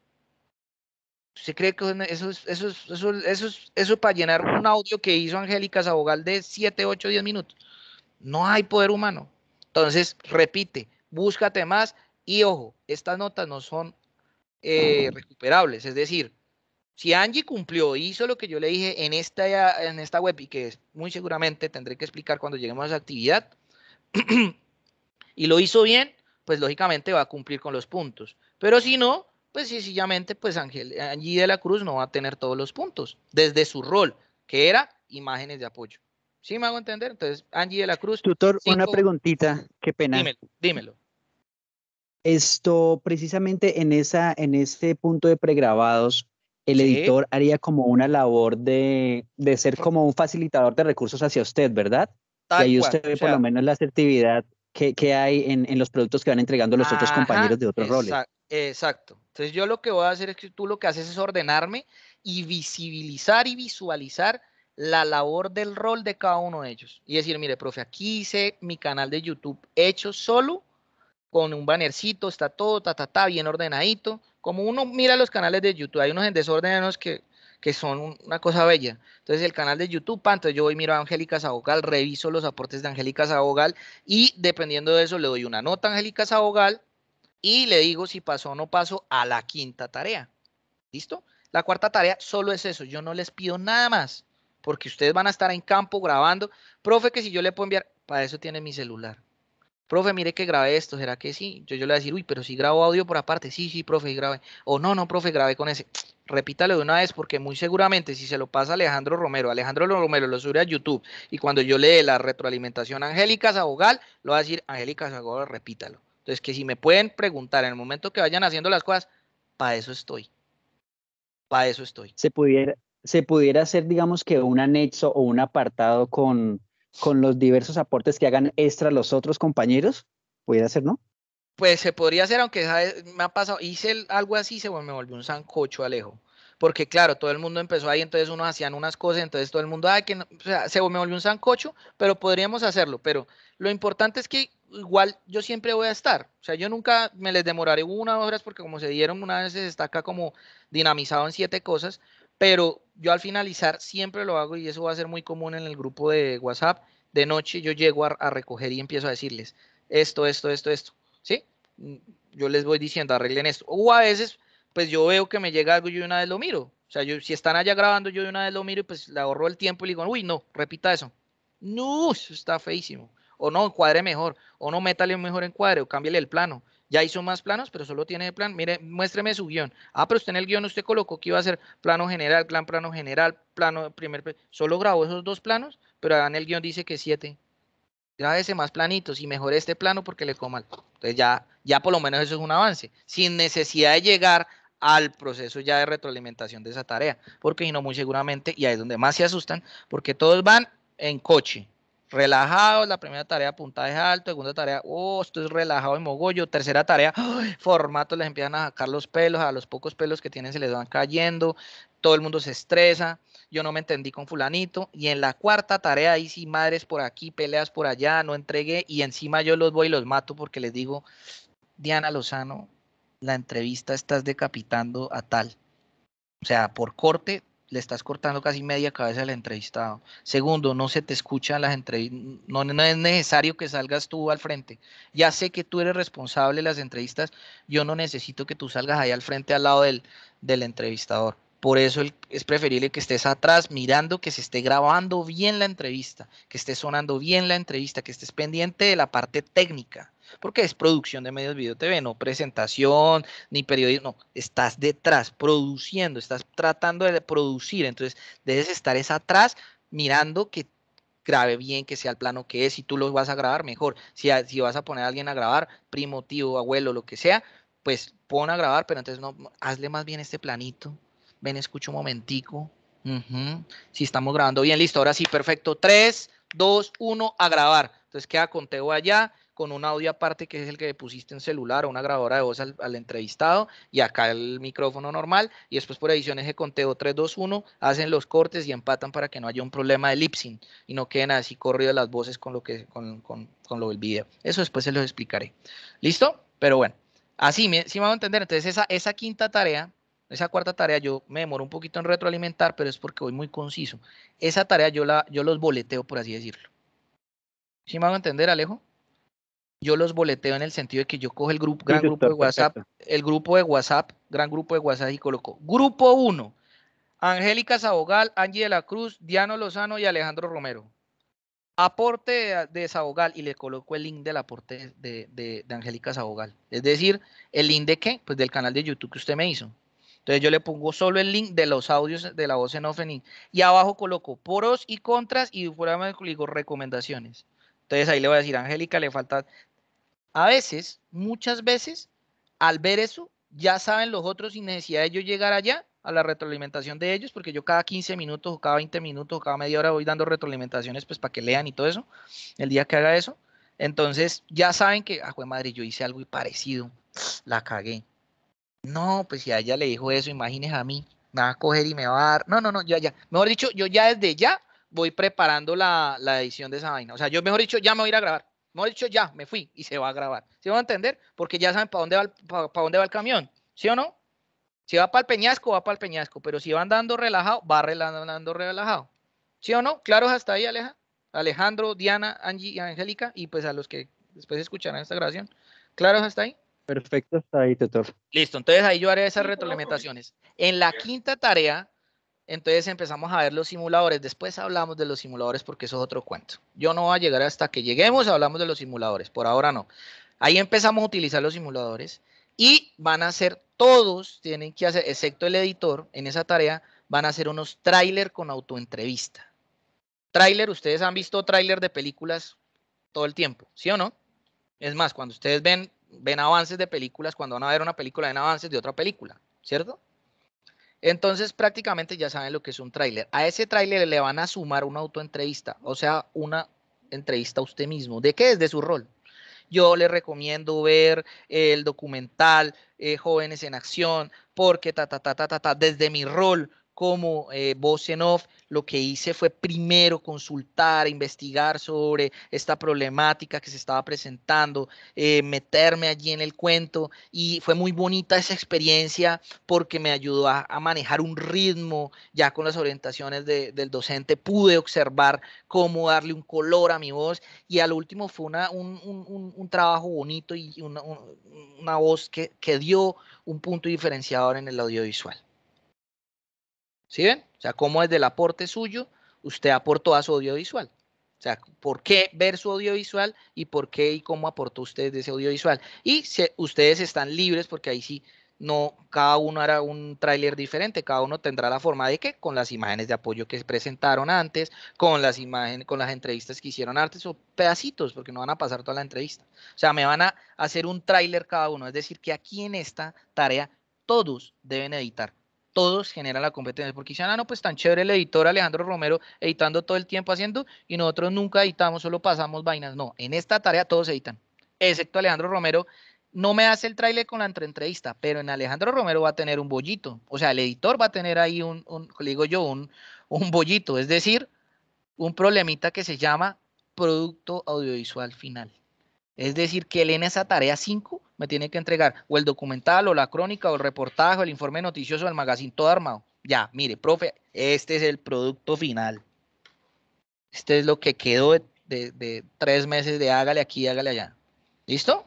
¿Usted cree que eso es, eso para llenar un audio que hizo Angélica Sabogal de 7, 8, 10 minutos? No hay poder humano. Entonces, repite, búscate más y ojo, estas notas no son eh, recuperables. Es decir, si Angie cumplió, hizo lo que yo le dije en esta, en esta web y que muy seguramente tendré que explicar cuando lleguemos a esa actividad, y lo hizo bien, pues lógicamente va a cumplir con los puntos. Pero si no, pues sencillamente, pues Ángel, eh, allí de la Cruz no va a tener todos los puntos desde su rol, que era imágenes de apoyo. ¿Sí me hago entender? Entonces, Angie de la Cruz. Tutor, una preguntita, qué pena. Dímelo, Esto, precisamente en, esa, en este punto de pregrabados, el editor haría como una labor de, de ser como un facilitador de recursos hacia usted, ¿verdad? ahí usted ve por lo menos la asertividad que, hay en, los productos que van entregando los otros compañeros de otros roles. Exacto. Entonces yo lo que voy a hacer es que tú lo que haces es ordenarme y visibilizar y visualizar la labor del rol de cada uno de ellos. Y decir, mire, profe, aquí hice mi canal de YouTube hecho solo con un bannercito, está todo, ta, ta, ta, bien ordenadito. Como uno mira los canales de YouTube, hay unos en desorden, que que son una cosa bella. Entonces el canal de YouTube, pa, yo voy miro a Angélica Zahogal, reviso los aportes de Angélica Zahogal y dependiendo de eso le doy una nota a Angélica Zahogal y le digo si pasó o no pasó a la quinta tarea. ¿Listo? La cuarta tarea solo es eso, yo no les pido nada más, porque ustedes van a estar en campo grabando. Profe, que si yo le puedo enviar, para eso tiene mi celular. Profe, mire que grabé esto, ¿será que sí? Yo, yo le voy a decir, uy, pero si sí grabo audio por aparte, sí, sí, profe, grabé. O no, no, profe, grabé con ese repítalo de una vez porque muy seguramente si se lo pasa Alejandro Romero, Alejandro Romero lo sube a YouTube y cuando yo le dé la retroalimentación a Angélica Sabogal, lo va a decir Angélica Sabogal, repítalo. Entonces que si me pueden preguntar en el momento que vayan haciendo las cosas, para eso estoy. Para eso estoy. Se pudiera, se pudiera hacer, digamos que un anexo o un apartado con, con los diversos aportes que hagan extra los otros compañeros, pudiera ser, ¿no? Pues se podría hacer, aunque me ha pasado, hice algo así, se me volvió un sancocho, Alejo. Porque claro, todo el mundo empezó ahí, entonces uno hacían unas cosas, entonces todo el mundo, ay, que o sea, se me volvió un sancocho, pero podríamos hacerlo. Pero lo importante es que igual yo siempre voy a estar. O sea, yo nunca me les demoraré una o dos horas porque como se dieron una vez está acá como dinamizado en siete cosas, pero yo al finalizar siempre lo hago y eso va a ser muy común en el grupo de WhatsApp. De noche yo llego a recoger y empiezo a decirles esto, esto, esto, esto. Mm, yo les voy diciendo, arreglen esto. O a veces, pues yo veo que me llega algo y yo de una vez lo miro. O sea, si están allá grabando, yo de una vez lo miro y pues le ahorro el tiempo y le digo, uy, no, repita eso. No, eso está feísimo. O no, encuadre mejor. O no, métale mejor encuadre o cámbiale el plano. Ya hizo más planos, pero solo tiene el plan. Mire, muéstreme su guión. Ah, pero usted en el guión usted colocó que iba a ser plano general, plan plano general, plano primer. Solo grabó esos dos planos, pero en el guión dice que siete. ese más planitos y mejore este plano porque le coma, Entonces ya ya por lo menos eso es un avance, sin necesidad de llegar al proceso ya de retroalimentación de esa tarea, porque si no, muy seguramente, y ahí es donde más se asustan, porque todos van en coche, relajados, la primera tarea puntaje alto, segunda tarea, oh, esto es relajado y mogollo, tercera tarea, formato les empiezan a sacar los pelos, a los pocos pelos que tienen se les van cayendo, todo el mundo se estresa, yo no me entendí con fulanito, y en la cuarta tarea ahí sí, madres por aquí, peleas por allá, no entregué, y encima yo los voy y los mato porque les digo, Diana Lozano, la entrevista estás decapitando a tal. O sea, por corte le estás cortando casi media cabeza al entrevistado. Segundo, no se te escuchan las entrevistas, no, no, es necesario que salgas tú al frente. Ya sé que tú eres responsable de las entrevistas, yo no necesito que tú salgas ahí al frente al lado del, del entrevistador. Por eso es preferible que estés atrás mirando que se esté grabando bien la entrevista, que esté sonando bien la entrevista, que estés pendiente de la parte técnica porque es producción de medios video TV, no presentación ni periodismo, no, estás detrás, produciendo, estás tratando de producir, entonces debes estar es atrás mirando que grabe bien, que sea el plano que es, si tú lo vas a grabar mejor, si, vas a poner a alguien a grabar, primo, tío, abuelo, lo que sea, pues pon a grabar, pero entonces no, hazle más bien este planito, ven, escucho un momentico, si estamos grabando bien, listo, ahora sí, perfecto, 3, 2, 1, a grabar, entonces queda conteo allá, con un audio aparte que es el que pusiste en celular o una grabadora de voz al, entrevistado y acá el micrófono normal y después por ediciones de conteo 3, 2, 1 hacen los cortes y empatan para que no haya un problema de lipsing y no queden así corridas las voces con lo que con, con, con lo del video. Eso después se los explicaré. ¿Listo? Pero bueno, así me, van a entender. Entonces esa, esa quinta tarea esa cuarta tarea yo me demoro un poquito en retroalimentar, pero es porque voy muy conciso. Esa tarea yo, la, yo los boleteo, por así decirlo. ¿Sí me van a entender, Alejo? yo los boleteo en el sentido de que yo cojo el grupo, gran grupo de WhatsApp, el grupo de WhatsApp, gran grupo de WhatsApp y coloco grupo 1, Angélica Sabogal, Angie de la Cruz, Diano Lozano y Alejandro Romero. Aporte de, Sabogal y le coloco el link del aporte de, de, Angélica Sabogal. Es decir, el link de qué? Pues del canal de YouTube que usted me hizo. Entonces yo le pongo solo el link de los audios de la voz en off y abajo coloco poros y contras y fuera me digo recomendaciones. Entonces ahí le voy a decir, Angélica, le falta... A veces, muchas veces, al ver eso, ya saben los otros sin necesidad de yo llegar allá a la retroalimentación de ellos, porque yo cada 15 minutos o cada 20 minutos o cada media hora voy dando retroalimentaciones pues para que lean y todo eso, el día que haga eso. Entonces ya saben que, ah, madre, yo hice algo parecido, la cagué. No, pues si a ella le dijo eso, imagínese a mí, me va a coger y me va a dar. No, no, no, ya, ya. Mejor dicho, yo ya desde ya voy preparando la, edición de esa vaina. O sea, yo mejor dicho, ya me voy a ir a grabar. Mejor dicho, ya me fui y se va a grabar. ¿Sí van a entender? Porque ya saben para dónde va el, para, dónde va el camión. ¿Sí o no? Si va para el peñasco, va para el peñasco. Pero si va andando relajado, va andando relajado. ¿Sí o no? Claro, hasta ahí, Aleja. Alejandro, Diana, Angie y Angélica. Y pues a los que después escucharán esta grabación. Claro, hasta ahí. Perfecto, hasta ahí, doctor. Listo, entonces ahí yo haré esas retroalimentaciones. En la quinta tarea, entonces empezamos a ver los simuladores. Después hablamos de los simuladores porque eso es otro cuento. Yo no voy a llegar hasta que lleguemos, hablamos de los simuladores. Por ahora no. Ahí empezamos a utilizar los simuladores y van a ser todos, tienen que hacer, excepto el editor, en esa tarea, van a hacer unos tráiler con autoentrevista. Tráiler, ustedes han visto tráiler de películas todo el tiempo, ¿sí o no? Es más, cuando ustedes ven, ven avances de películas, cuando van a ver una película, ven avances de otra película, ¿cierto? Entonces prácticamente ya saben lo que es un tráiler. A ese tráiler le van a sumar una autoentrevista, o sea, una entrevista a usted mismo. ¿De qué es? De su rol. Yo le recomiendo ver el documental eh, Jóvenes en Acción, porque ta, ta, ta, ta, ta, desde mi rol, como eh, voz en off, lo que hice fue primero consultar, investigar sobre esta problemática que se estaba presentando, eh, meterme allí en el cuento y fue muy bonita esa experiencia porque me ayudó a, manejar un ritmo, ya con las orientaciones del docente pude observar cómo darle un color a mi voz y al último fue una, un, trabajo bonito y una, una voz que, que dio un punto diferenciador en el audiovisual. ¿Sí ven? O sea, cómo desde el aporte suyo usted aportó a su audiovisual. O sea, ¿por qué ver su audiovisual y por qué y cómo aportó usted ese audiovisual? Y ustedes están libres porque ahí sí, no, cada uno hará un tráiler diferente, cada uno tendrá la forma de qué, con las imágenes de apoyo que presentaron antes, con las imágenes, con las entrevistas que hicieron antes o pedacitos, porque no van a pasar toda la entrevista. O sea, me van a hacer un tráiler cada uno, es decir, que aquí en esta tarea todos deben editar todos generan la competencia, porque dicen, ah, no, pues tan chévere el editor Alejandro Romero editando todo el tiempo haciendo y nosotros nunca editamos, solo pasamos vainas. No, en esta tarea todos editan, excepto Alejandro Romero. No me hace el trailer con la entrevista, pero en Alejandro Romero va a tener un bollito. O sea, el editor va a tener ahí un, un le digo yo, un, un bollito, es decir, un problemita que se llama producto audiovisual final. Es decir, que él en esa tarea 5 me tiene que entregar o el documental o la crónica o el reportaje o el informe noticioso del magazine, todo armado. Ya, mire, profe, este es el producto final. Este es lo que quedó de, tres meses de hágale aquí, hágale allá. ¿Listo?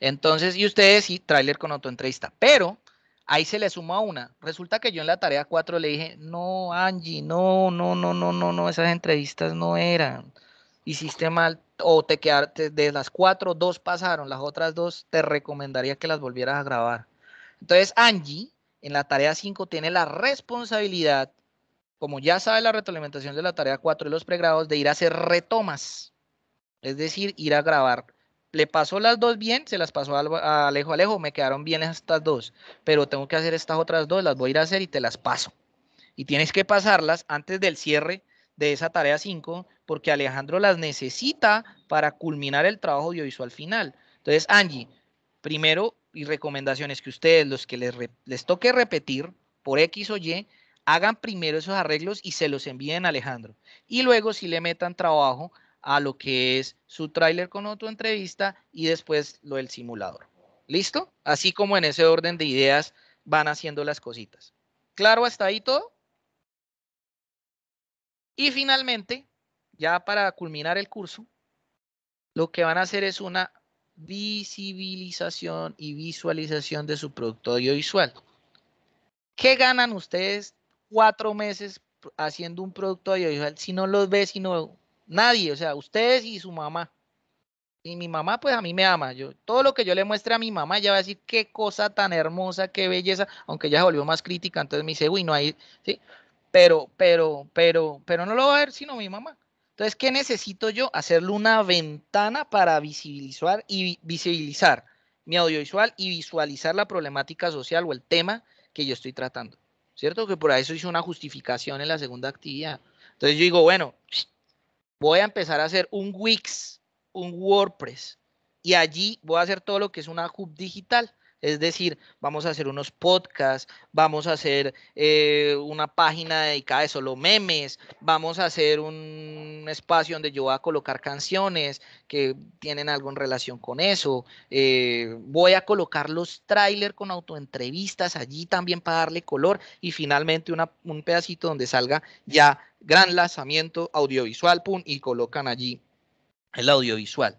Entonces, y ustedes sí, tráiler con autoentrevista. Pero ahí se le suma una. Resulta que yo en la tarea 4 le dije, no, Angie, no, no, no, no, no, no, esas entrevistas no eran. Hiciste mal o te quedaste de las cuatro, dos pasaron, las otras dos te recomendaría que las volvieras a grabar. Entonces Angie en la tarea 5 tiene la responsabilidad, como ya sabe la retroalimentación de la tarea 4 y los pregrados, de ir a hacer retomas, es decir, ir a grabar. Le pasó las dos bien, se las pasó a Alejo, Alejo, me quedaron bien estas dos, pero tengo que hacer estas otras dos, las voy a ir a hacer y te las paso. Y tienes que pasarlas antes del cierre de esa tarea 5 porque Alejandro las necesita para culminar el trabajo audiovisual final. Entonces, Angie, primero, y recomendaciones que ustedes, los que les, toque repetir por X o Y, hagan primero esos arreglos y se los envíen a Alejandro. Y luego si le metan trabajo a lo que es su tráiler con autoentrevista y después lo del simulador. ¿Listo? Así como en ese orden de ideas van haciendo las cositas. ¿Claro hasta ahí todo? Y finalmente, ya para culminar el curso, lo que van a hacer es una visibilización y visualización de su producto audiovisual. ¿Qué ganan ustedes cuatro meses haciendo un producto audiovisual si no los ve sino nadie? O sea, ustedes y su mamá. Y mi mamá, pues a mí me ama. Yo, todo lo que yo le muestre a mi mamá, ella va a decir qué cosa tan hermosa, qué belleza, aunque ella se volvió más crítica, entonces me dice, uy, no hay, ¿sí? Pero, pero, pero, pero no lo va a ver sino mi mamá. Entonces, ¿qué necesito yo? Hacerle una ventana para visibilizar y visibilizar mi audiovisual y visualizar la problemática social o el tema que yo estoy tratando. ¿Cierto? Que por eso hice una justificación en la segunda actividad. Entonces yo digo, bueno, voy a empezar a hacer un Wix, un WordPress, y allí voy a hacer todo lo que es una hub digital. Es decir, vamos a hacer unos podcasts, vamos a hacer eh, una página dedicada a solo memes, vamos a hacer un un espacio donde yo voy a colocar canciones que tienen algo en relación con eso. Eh, voy a colocar los trailers con autoentrevistas allí también para darle color y finalmente un pedacito donde salga ya gran lanzamiento audiovisual, y colocan allí el audiovisual.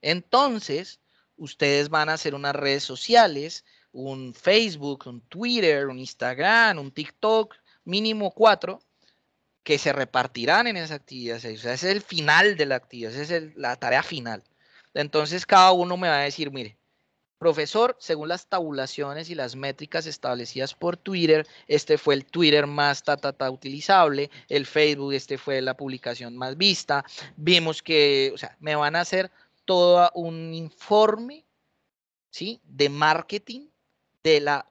Entonces, ustedes van a hacer unas redes sociales, un Facebook, un Twitter, un Instagram, un TikTok, mínimo cuatro, que se repartirán en esa actividad O sea, ese es el final de la actividad, esa es la tarea final. Entonces cada uno me va a decir, mire, profesor, según las tabulaciones y las métricas establecidas por Twitter, este fue el Twitter más ta, ta, utilizable, el Facebook, este fue la publicación más vista, vimos que, o sea, me van a hacer todo un informe, ¿sí? De marketing, de la,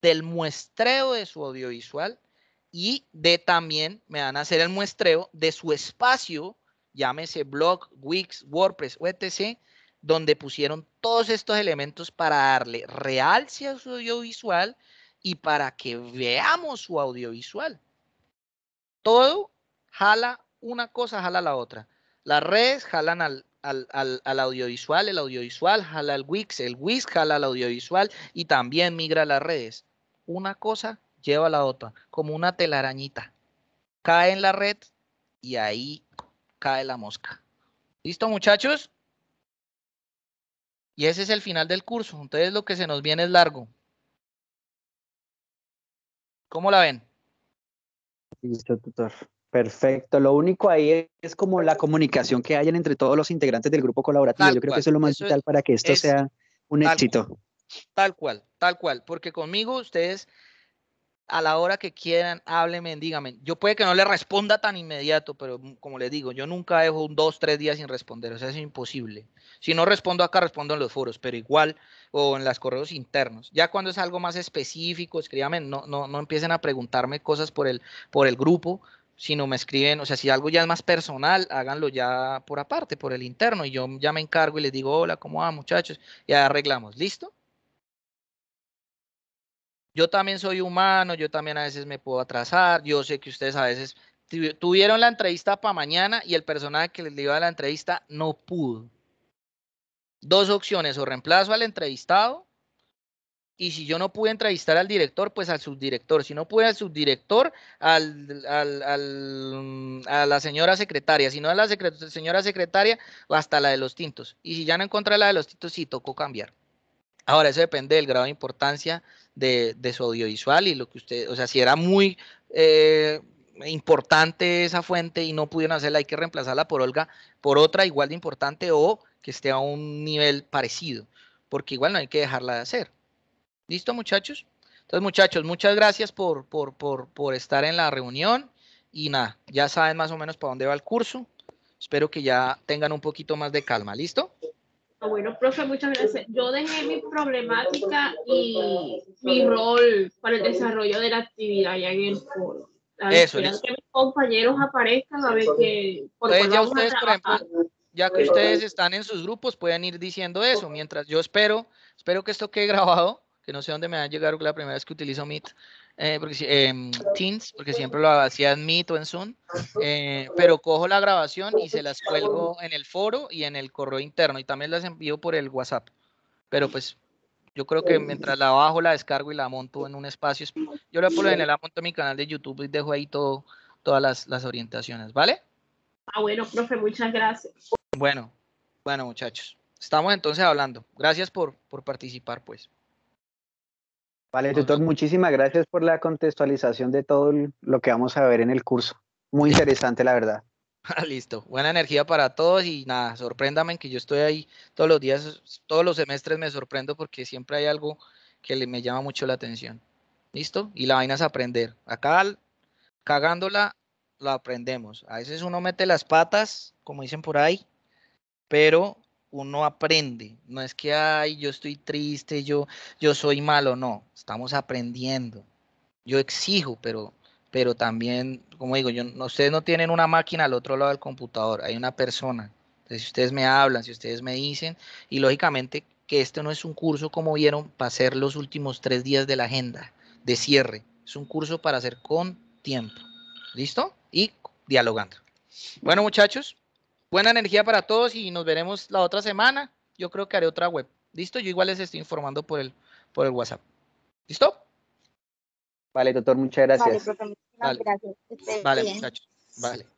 del muestreo de su audiovisual y de también me van a hacer el muestreo de su espacio, llámese blog, Wix, WordPress o etc., donde pusieron todos estos elementos para darle realce a su audiovisual y para que veamos su audiovisual. Todo jala una cosa, jala la otra. Las redes jalan al, audiovisual, el audiovisual jala al Wix, el Wix jala al audiovisual y también migra las redes. Una cosa lleva la otra, como una telarañita. Cae en la red y ahí cae la mosca. ¿Listo, muchachos? Y ese es el final del curso. Entonces lo que se nos viene es largo. ¿Cómo la ven? Perfecto. Lo único ahí es como la comunicación que hayan entre todos los integrantes del grupo colaborativo. Yo creo que eso es lo más vital para que esto sea un éxito. tal cual, tal cual. Porque conmigo ustedes a la hora que quieran, háblenme, dígame. Yo puede que no le responda tan inmediato, pero mm, como les digo, yo nunca dejo un dos, tres días sin responder, o sea, es imposible. Si no respondo acá, respondo en los foros, pero igual, o en los correos internos. Ya cuando es algo más específico, escríbanme, no, no, no empiecen a preguntarme cosas por el, por el grupo, sino me escriben, o sea, si algo ya es más personal, háganlo ya por aparte, por el interno, y yo ya me encargo y les digo, hola, ¿cómo va, muchachos? ya arreglamos, ¿listo? yo también soy humano, yo también a veces me puedo atrasar, yo sé que ustedes a veces tuvieron la entrevista para mañana y el personaje que les iba a la entrevista no pudo. Dos opciones, o reemplazo al entrevistado, y si yo no pude entrevistar al director, pues al subdirector. Si no pude al subdirector, al, a la señora secretaria. Si no a la señora secretaria, hasta la de los tintos. Y si ya no encontré la de los tintos, sí tocó cambiar. Ahora, eso depende del grado de importancia de, su audiovisual y lo que usted, o sea, si era muy eh, importante esa fuente y no pudieron hacerla, hay que reemplazarla por Olga, por otra igual de importante o que esté a un nivel parecido, porque igual no hay que dejarla de hacer. ¿Listo, muchachos? Entonces, muchachos, muchas gracias por, por, por estar en la reunión y nada, ya saben más o menos para dónde va el curso. Espero que ya tengan un poquito más de calma. ¿Listo? Bueno, profe, muchas gracias. Yo dejé mi problemática y mi rol para el desarrollo de la actividad allá en el foro. Eso ver, Eso, que mis compañeros aparezcan a ver que... Pues ya ustedes, ya que ustedes eh. están en sus grupos, pueden ir diciendo eso. Mientras yo espero, espero que esto quede grabado, que no sé dónde me va a llegar la primera vez que utilizo Meet, eh, porque, em, Teams, porque siempre lo hacía en Meet o en Zoom, eh, pero cojo la grabación y se las cuelgo en el foro y en el correo interno y también las envío por el WhatsApp. Pero pues yo creo que mientras la bajo, la descargo y la monto en un espacio, yo la pongo en el monto en mi canal de YouTube y dejo ahí todo, todas las, orientaciones, ¿vale? Ah, bueno, profe, muchas gracias. Bueno, bueno muchachos, estamos entonces hablando. Gracias por, por participar, pues. Vale, tutor, muchísimas gracias por la contextualización de todo lo que vamos a ver en el curso. Muy interesante, la verdad. Ah, listo, buena energía para todos y nada, sorpréndame que yo estoy ahí todos los días, todos los semestres me sorprendo porque siempre hay algo que me llama mucho la atención. ¿Listo? Y la vaina es aprender. Acá cagándola, la aprendemos. A veces uno mete las patas, como dicen por ahí, pero uno aprende. No es que, hay yo estoy triste, yo, yo soy malo, no, estamos aprendiendo. Yo exijo, pero, pero también, como digo, yo, ustedes no tienen una máquina al otro lado del computador, hay una persona. Entonces, si ustedes me hablan, si ustedes me dicen, y lógicamente que este no es un curso, como vieron, para hacer los últimos tres días de la agenda de cierre. Es un curso para hacer con tiempo. ¿Listo? Y dialogando. Bueno, muchachos, buena energía para todos y nos veremos la otra semana. Yo creo que haré otra web. ¿Listo? Yo igual les estoy informando por el, por el WhatsApp. ¿Listo? Vale, doctor, muchas gracias. Vale, muchas gracias. Vale, muchachos. Vale.